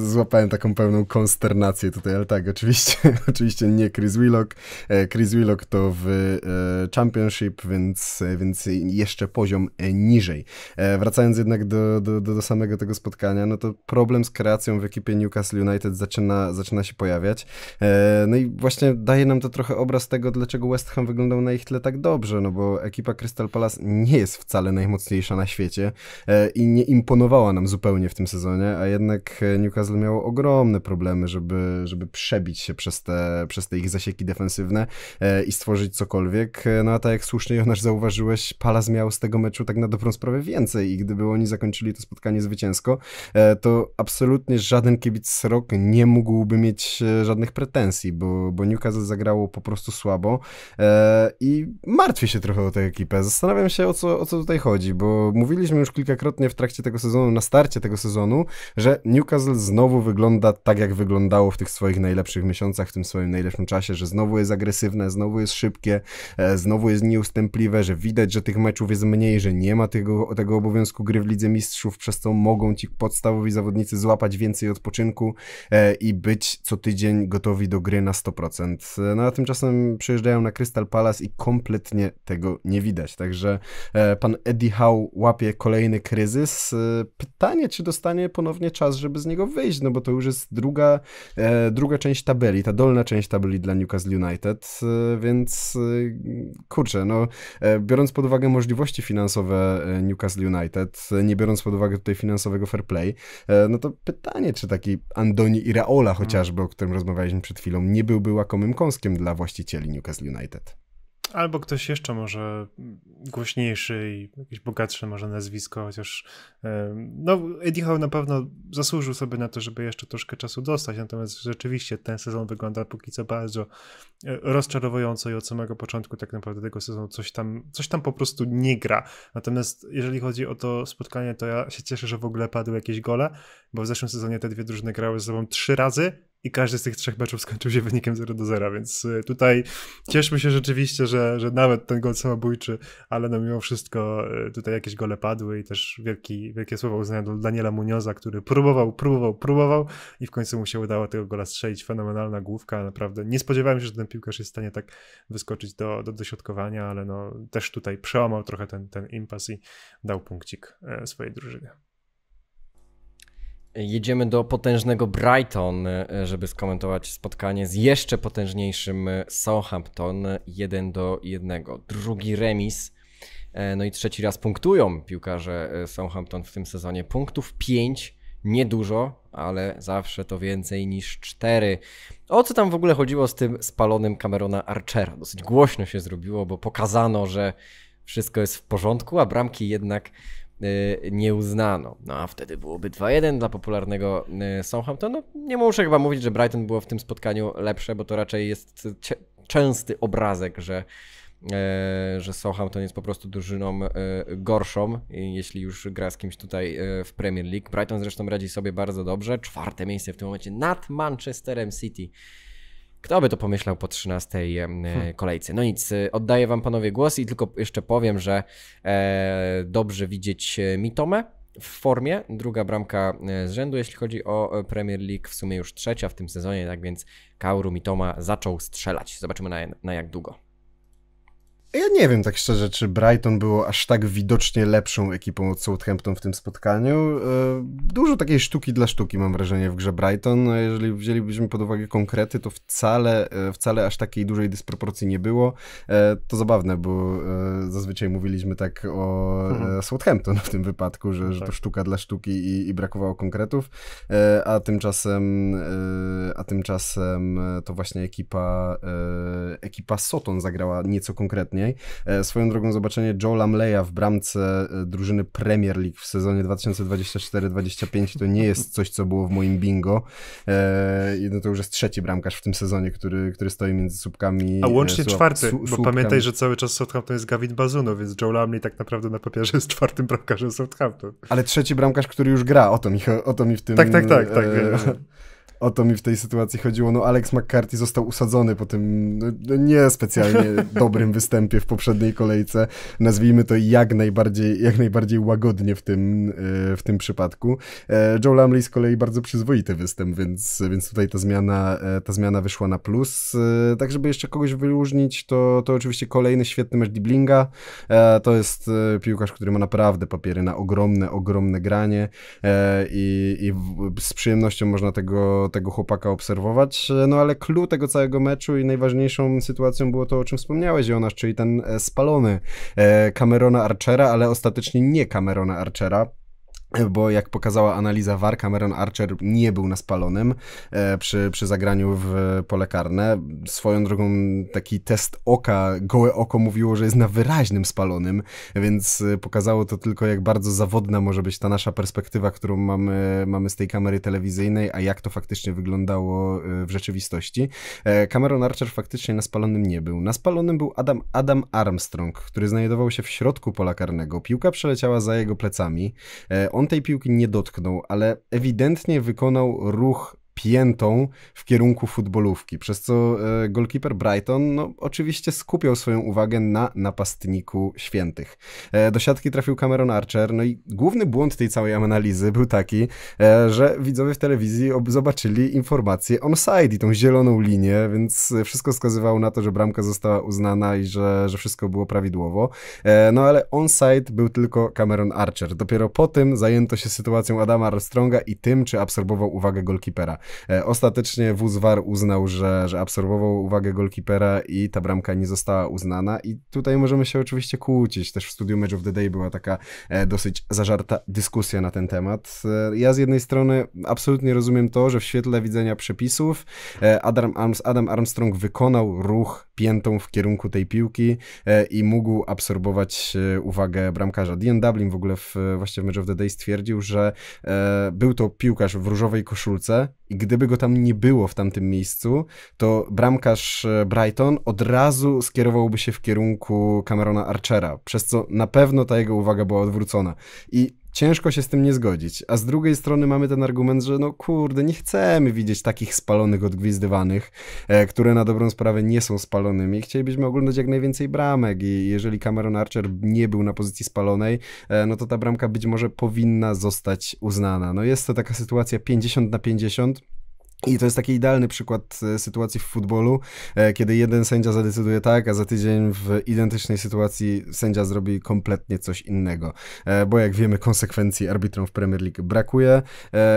złapałem taką pełną konsternację tutaj, ale tak, oczywiście, oczywiście nie Chris Willock. E, Chris Willock to w e, Championship, więc, e, więc jeszcze poziom niżej. Wracając jednak do, do, do samego tego spotkania, no to problem z kreacją w ekipie Newcastle United zaczyna, zaczyna się pojawiać. No i właśnie daje nam to trochę obraz tego, dlaczego West Ham wyglądał na ich tle tak dobrze, no bo ekipa Crystal Palace nie jest wcale najmocniejsza na świecie i nie imponowała nam zupełnie w tym sezonie. A jednak e, Newcastle miało ogromne problemy, żeby, żeby przebić się przez te, przez te ich zasieki defensywne e, i stworzyć cokolwiek. E, no a tak jak słusznie Jonasz zauważyłeś, Palas miał z tego meczu tak na dobrą sprawę więcej i gdyby oni zakończyli to spotkanie zwycięsko, to absolutnie żaden kibic Srok nie mógłby mieć żadnych pretensji, bo, bo Newcastle zagrało po prostu słabo i martwię się trochę o tę ekipę. Zastanawiam się o co, o co tutaj chodzi, bo mówiliśmy już kilkakrotnie w trakcie tego sezonu, na starcie tego sezonu, że Newcastle znowu wygląda tak, jak wyglądało w tych swoich najlepszych miesiącach, w tym swoim najlepszym czasie, że znowu jest agresywne, znowu jest szybkie, e, znowu jest nieustępliwe, że widać, że tych meczów jest mniej, że nie ma tego, tego obowiązku gry w Lidze Mistrzów, przez co mogą ci podstawowi zawodnicy złapać więcej odpoczynku e, i być co tydzień gotowi do gry na 100%. E, no a tymczasem przyjeżdżają na Crystal Palace i kompletnie tego nie widać. Także pan Eddie Howe łapie kolejny kryzys. Pytanie, czy dostanie ponownie ponownie czas, żeby z niego wyjść, no bo to już jest druga, e, druga część tabeli, ta dolna część tabeli dla Newcastle United, e, więc e, kurczę, no e, biorąc pod uwagę możliwości finansowe e, Newcastle United, e, nie biorąc pod uwagę tutaj finansowego fair play, no to pytanie, czy taki Andoni Iraola mhm. chociażby, o którym rozmawialiśmy przed chwilą, nie byłby łakomym kąskiem dla właścicieli Newcastle United. Albo ktoś jeszcze może głośniejszy i jakieś bogatsze może nazwisko, chociaż e, no Eddie Howe na pewno zasłużył sobie na to, żeby jeszcze troszkę czasu dostać, natomiast rzeczywiście ten sezon wygląda póki co bardzo e, rozczarowująco i od samego początku tak naprawdę tego sezonu coś tam, coś tam po prostu nie gra. Natomiast jeżeli chodzi o to spotkanie, to ja się cieszę, że w ogóle padły jakieś gole, bo w zeszłym sezonie te dwie drużyny grały ze sobą trzy razy, i każdy z tych trzech meczów skończył się wynikiem 0 do 0, więc y, tutaj cieszmy się rzeczywiście, że, że nawet ten gol samobójczy, ale no mimo wszystko y, tutaj jakieś gole padły i też wielki, wielkie słowa uznania do Daniela Munioza, który próbował, próbował, próbował i w końcu mu się udało tego gola strzelić. Fenomenalna główka, naprawdę nie spodziewałem się, że ten piłkarz jest w stanie tak wyskoczyć do, do dośrodkowania, ale no też tutaj przełamał trochę ten, ten impas i dał punkcik y, swojej drużynie. Jedziemy do potężnego Brighton, e, żeby skomentować spotkanie z jeszcze potężniejszym Southampton 1 do 1. Drugi remis. E, no i trzeci raz punktują piłkarze e, Southampton w tym sezonie. Punktów 5, niedużo, ale zawsze to więcej niż 4. O co tam w ogóle chodziło z tym spalonym Camerona Archera? Dosyć głośno się zrobiło, bo pokazano, że wszystko jest w porządku, a bramki jednak Y, nie uznano. No a wtedy byłoby 2-1 dla popularnego y, Southamptonu. Nie muszę chyba mówić, że Brighton było w tym spotkaniu lepsze, bo to raczej jest częsty obrazek, że y, że Southampton jest po prostu drużyną gorszą, jeśli już gra z kimś tutaj w Premier League. Brighton zresztą radzi sobie bardzo dobrze. Czwarte miejsce w tym momencie nad Manchesterem City. Kto by to pomyślał po 13 e, hmm. kolejce? No nic, e, oddaję wam panowie głos i tylko jeszcze powiem, że e, dobrze widzieć e, Mitome w formie. Druga bramka z rzędu, jeśli chodzi o Premier League, w sumie już trzecia w tym sezonie, tak więc Kauru Mitoma zaczął strzelać. Zobaczymy na, na jak długo. Ja nie wiem tak szczerze, czy Brighton było aż tak widocznie lepszą ekipą od Southampton w tym spotkaniu. E, dużo takiej sztuki dla sztuki mam wrażenie w grze Brighton. No, jeżeli wzięlibyśmy pod uwagę konkrety, to wcale, e, wcale aż takiej dużej dysproporcji nie było. E, to zabawne, bo zazwyczaj mówiliśmy tak o mhm. Southampton w tym wypadku, że, że to tak. sztuka dla sztuki i, i brakowało konkretów, a tymczasem, a tymczasem to właśnie ekipa, ekipa Soton zagrała nieco konkretnie wschodniej. E, swoją drogą zobaczenie Joe Lamleya w bramce e, drużyny Premier League w sezonie 2024-25 to nie jest coś, co było w moim bingo. No to już jest trzeci bramkarz w tym sezonie, który, który stoi między słupkami. A łącznie słup, czwarty, słupkami. bo pamiętaj, że cały czas Southampton jest Gavin Bazuno, więc Joel Lamley tak naprawdę na papierze jest czwartym bramkarzem Southampton. Ale trzeci bramkarz, który już gra, o to mi, o to mi w tym... Tak, tak, tak, tak. E, o to mi w tej sytuacji chodziło. No Alex McCarthy został usadzony po tym no, no, niespecjalnie dobrym występie w poprzedniej kolejce. Nazwijmy to jak najbardziej, jak najbardziej łagodnie w tym, e, w tym przypadku. E, Joe Lamley z kolei bardzo przyzwoity występ, więc, więc tutaj ta zmiana, e, ta zmiana wyszła na plus. Tak, żeby jeszcze kogoś wyróżnić, to, to oczywiście kolejny świetny mecz Diblinga. To jest piłkarz, który ma naprawdę papiery na ogromne, ogromne granie i, i z przyjemnością można tego, tego chłopaka obserwować, e, no ale clue tego całego meczu i najważniejszą sytuacją było to, o czym wspomniałeś, Jonasz, czyli ten e, spalony e, Camerona Archera, ale ostatecznie nie Camerona Archera, bo jak pokazała analiza VAR, Cameron Archer nie był na spalonym e, przy, przy zagraniu w e, pole karne. Swoją drogą taki test oka, gołe oko mówiło, że jest na wyraźnym spalonym, więc e, pokazało to tylko jak bardzo zawodna może być ta nasza perspektywa, którą mamy, mamy z tej kamery telewizyjnej, a jak to faktycznie wyglądało w rzeczywistości. Cameron Archer faktycznie na spalonym nie był. Na spalonym był Adam, Adam Armstrong, który znajdował się w środku pola karnego. Piłka przeleciała za jego plecami. On tej piłki nie dotknął, ale ewidentnie wykonał ruch piętą w kierunku futbolówki, przez co e, golkiper Brighton no, oczywiście skupiał swoją uwagę na napastniku świętych. E, do siatki trafił Cameron Archer, no i główny błąd tej całej analizy był taki, e, że widzowie w telewizji zobaczyli informację onside i tą zieloną linię, więc wszystko wskazywało na to, że bramka została uznana i że, że wszystko było prawidłowo. No ale onside był tylko Cameron Archer. Dopiero po tym zajęto się sytuacją Adama Armstronga i tym, czy absorbował uwagę golkipera. E, ostatecznie VAR uznał, że, że absorbował uwagę golkipera i ta bramka nie została uznana. I tutaj możemy się oczywiście kłócić. Też w studiu Match of the Day była taka e, dosyć zażarta dyskusja na ten temat. E, ja z jednej strony absolutnie rozumiem to, że w świetle widzenia przepisów Adam, Adam Armstrong wykonał ruch piętą w kierunku tej piłki e, i mógł absorbować e, uwagę bramkarza. Dean Dublin w ogóle w, właśnie w Match of the Day stwierdził, że e, był to piłkarz w różowej koszulce i gdyby go tam nie było w tamtym miejscu, to bramkarz Brighton od razu skierowałby się w kierunku Camerona Archera, przez co na pewno ta jego uwaga była odwrócona. I Ciężko się z tym nie zgodzić, a z drugiej strony mamy ten argument, że no kurde, nie chcemy widzieć takich spalonych, odgwizdywanych, e, które na dobrą sprawę nie są spalonymi. Chcielibyśmy oglądać jak najwięcej bramek i jeżeli Cameron Archer nie był na pozycji spalonej, e, no to ta bramka być może powinna zostać uznana. No jest to taka sytuacja 50 na 50, i to jest taki idealny przykład e, sytuacji w futbolu, e, kiedy jeden sędzia zadecyduje tak, a za tydzień w identycznej sytuacji sędzia zrobi kompletnie coś innego. E, bo jak wiemy, konsekwencji arbitrom w Premier League brakuje,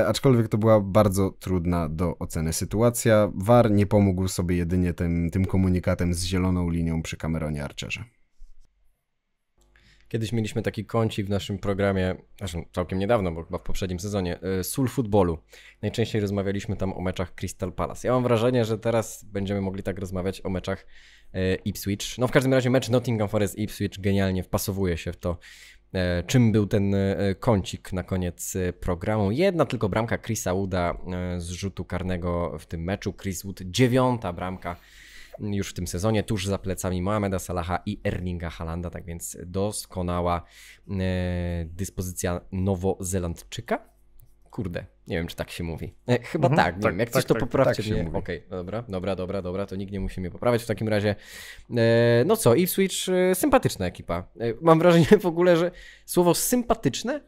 aczkolwiek to była bardzo trudna do oceny sytuacja. VAR nie pomógł sobie jedynie tym, tym komunikatem z zieloną linią przy Cameronie Archerze. Kiedyś mieliśmy taki kącik w naszym programie, zresztą całkiem niedawno, bo chyba w poprzednim sezonie, y, Soul Najczęściej rozmawialiśmy tam o meczach Crystal Palace. Ja mam wrażenie, że teraz będziemy mogli tak rozmawiać o meczach y, Ipswich. No w każdym razie mecz Nottingham Forest Ipswich genialnie wpasowuje się w to, y, czym był ten kącik na koniec programu. Jedna tylko bramka Chrisa Wooda z rzutu karnego w tym meczu. Chris Wood, dziewiąta bramka już w tym sezonie, tuż za plecami Mohameda Salaha i Erlinga Halanda, tak więc doskonała e, dyspozycja Nowozelandczyka. Kurde, nie wiem, czy tak się mówi. E, chyba mhm, tak, nie tak, wiem. Jak tak, coś to tak, poprawcie tak mnie. Okej, okay, dobra, dobra, dobra, dobra, to nikt nie musi mnie poprawiać w takim razie. E, no co, Ipswich, e, sympatyczna ekipa. E, mam wrażenie w ogóle, że słowo sympatyczne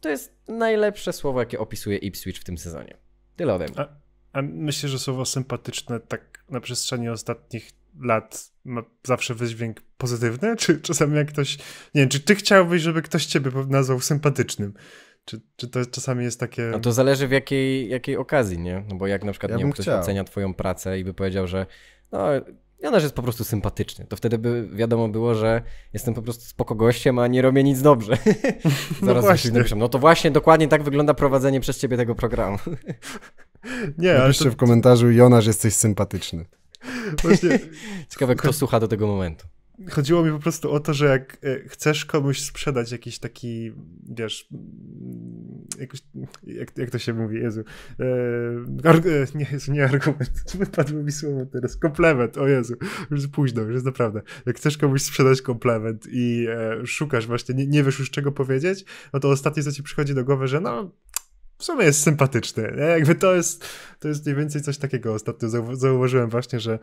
to jest najlepsze słowo, jakie opisuje Ipswich w tym sezonie. Tyle ode mnie. A a myślę, że słowo sympatyczne tak na przestrzeni ostatnich lat ma zawsze wydźwięk pozytywny, czy czasami jak ktoś, nie wiem, czy ty chciałbyś, żeby ktoś ciebie nazwał sympatycznym? Czy, czy to czasami jest takie... No to zależy w jakiej, jakiej okazji, nie? No bo jak na przykład, ja nie ktoś chciał. ocenia twoją pracę i by powiedział, że no, Janosz jest po prostu sympatyczny. To wtedy by wiadomo było, że jestem po prostu spoko gościem, a nie robię nic dobrze. Zaraz no właśnie. no to właśnie dokładnie tak wygląda prowadzenie przez ciebie tego programu. Nie, Napiszcie to... w komentarzu, Jonasz, jesteś sympatyczny. Właśnie... Ciekawe, kto słucha do tego momentu. Chodziło mi po prostu o to, że jak e, chcesz komuś sprzedać jakiś taki, wiesz, mm, jakoś, jak, jak to się mówi, Jezu, e, e nie, Jezu, nie argument, wypadło mi słowo teraz, komplement, o Jezu, już późno, już jest naprawdę. Jak chcesz komuś sprzedać komplement i e, szukasz właśnie, nie, nie wiesz już czego powiedzieć, no to ostatnie co ci przychodzi do głowy, że no, w sumie jest sympatyczny. Nie? Jakby to jest, to jest mniej więcej coś takiego. Ostatnio zauważyłem właśnie, że,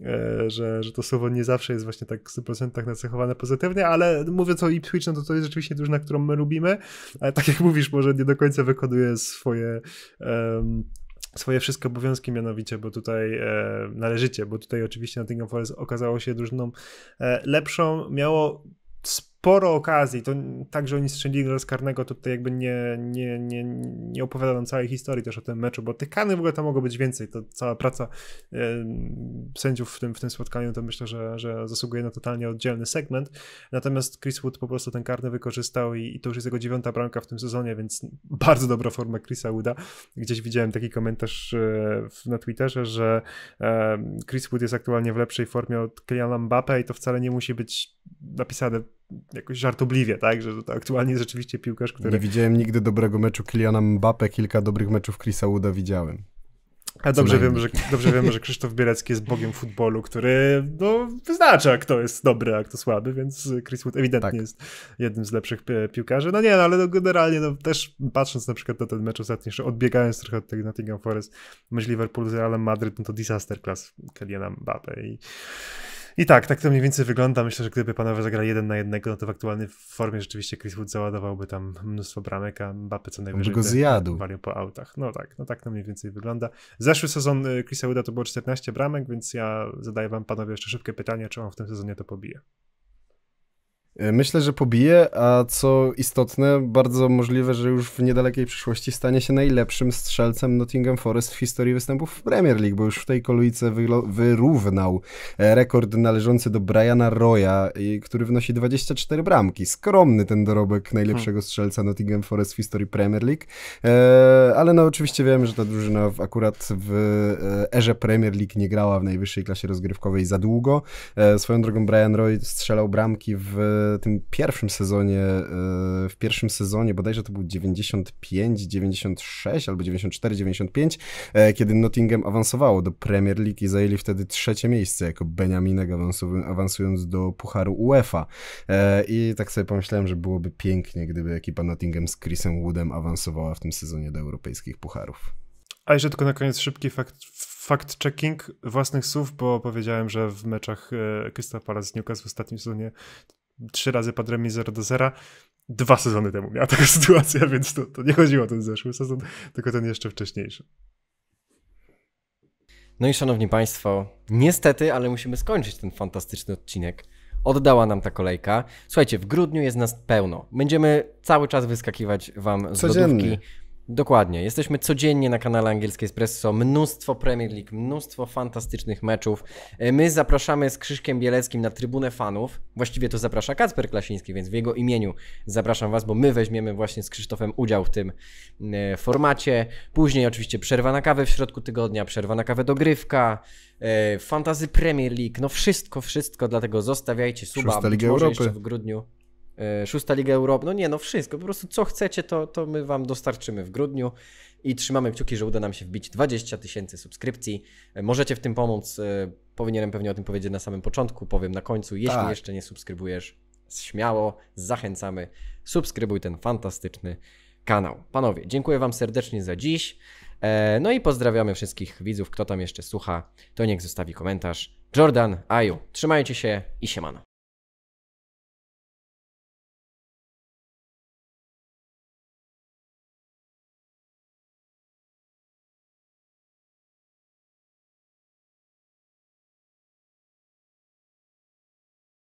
e, że, że to słowo nie zawsze jest właśnie tak w 100% nacechowane pozytywnie, ale mówiąc o Ipswich, no to to jest rzeczywiście drużyna, którą my lubimy, ale tak jak mówisz, może nie do końca wykonuje swoje... Um, swoje wszystkie obowiązki mianowicie, bo tutaj e, należycie, bo tutaj oczywiście Nottingham Forest okazało się drużyną e, lepszą, miało sporo okazji. To tak, że oni strzelili do karnego, to tutaj jakby nie, nie, nie, nie opowiadam całej historii też o tym meczu, bo tych kany w ogóle to mogło być więcej. To cała praca e, sędziów w tym, w tym spotkaniu to myślę, że, że zasługuje na totalnie oddzielny segment. Natomiast Chris Wood po prostu ten karny wykorzystał i, i to już jest jego dziewiąta bramka w tym sezonie, więc bardzo dobra forma Chrisa Wooda. Gdzieś widziałem taki komentarz e, na Twitterze, że e, Chris Wood jest aktualnie w lepszej formie od Kyliana Mbappe i to wcale nie musi być napisane jakoś żartobliwie, tak, że, to aktualnie jest rzeczywiście piłkarz, który... Nie widziałem nigdy dobrego meczu Kiliana Mbappe, kilka dobrych meczów Chrisa Wooda widziałem. A dobrze wiemy, że, dobrze wiemy, że Krzysztof Bielecki jest bogiem futbolu, który no, wyznacza, kto jest dobry, a kto słaby, więc Chris Wood ewidentnie tak. jest jednym z lepszych piłkarzy. No nie, no, ale no, generalnie no, też patrząc na przykład na ten mecz ostatni, odbiegając trochę od tego Nottingham Forest, myśli Liverpool z Realem Madryt, no to disaster class Kyliana Mbappe i i tak, tak to mniej więcej wygląda. Myślę, że gdyby panowie zagrali jeden na jednego, no to w aktualnej formie rzeczywiście Chris Wood załadowałby tam mnóstwo bramek, a Mbappe co najwyżej go zjadł. walił po autach. No tak, no tak to mniej więcej wygląda. Zeszły sezon y, Chrisa Wooda to było 14 bramek, więc ja zadaję wam panowie jeszcze szybkie pytanie, czy on w tym sezonie to pobije. E, myślę, że pobije, a co istotne, bardzo możliwe, że już w niedalekiej przyszłości stanie się najlepszym strzelcem Nottingham Forest w historii występów w Premier League, bo już w tej kolejce wyrównał e, rekord należący do Briana Roya, który wnosi 24 bramki. Skromny ten dorobek najlepszego hmm. strzelca Nottingham Forest w historii Premier League, e, ale no oczywiście wiem, że ta drużyna akurat w erze Premier League nie grała w najwyższej klasie rozgrywkowej za długo. Swoją drogą Brian Roy strzelał bramki w tym pierwszym sezonie, e, w pierwszym sezonie bodajże to był 95, 96 albo 94, 95, e, kiedy Nottingham awansowało do Premier League i zajęli wtedy trzecie miejsce jako Beniaminek awansując do Pucharu UEFA. E, I tak sobie pomyślałem, że byłoby pięknie, gdyby ekipa Nottingham z Chrisem Woodem awansowała w tym sezonie do europejskich pucharów. A jeszcze tylko na koniec szybki fakt, fact checking własnych słów, bo powiedziałem, że w meczach Crystal Palace z Newcastle w ostatnim sezonie trzy razy padł remis 0 do 0. Dwa sezony temu miała taka sytuacja, więc to, to nie chodziło o ten zeszły sezon, tylko ten jeszcze wcześniejszy. No i szanowni państwo, niestety, ale musimy skończyć ten fantastyczny odcinek. Oddała nam ta kolejka. Słuchajcie, w grudniu jest nas pełno. Będziemy cały czas wyskakiwać wam z Codziennie. lodówki. Dokładnie. Jesteśmy codziennie na kanale Angielskiej Espresso. Mnóstwo Premier League, mnóstwo fantastycznych meczów. E, my zapraszamy z Krzyszkiem Bieleckim na trybunę fanów. Właściwie to zaprasza Kacper Klasiński, więc w jego imieniu zapraszam Was, bo my weźmiemy właśnie z Krzysztofem udział w tym e, formacie. Później oczywiście przerwa na kawę w środku tygodnia, przerwa na kawę dogrywka, e, fantazy Premier League, no wszystko, wszystko, dlatego zostawiajcie suba, Liga Europy. jeszcze w grudniu. E, szósta Liga Europy, no nie, no wszystko, po prostu co chcecie, to, to my Wam dostarczymy w grudniu i trzymamy kciuki, że uda nam się wbić 20 tysięcy subskrypcji. E, możecie w tym pomóc, e, powinienem pewnie o tym powiedzieć na samym początku, powiem na końcu, jeśli tak. jeszcze nie subskrybujesz, śmiało, zachęcamy, subskrybuj ten fantastyczny kanał. Panowie, dziękuję Wam serdecznie za dziś. No i pozdrawiamy wszystkich widzów, kto tam jeszcze słucha, to niech zostawi komentarz. Jordan, Aju, trzymajcie się i siemano.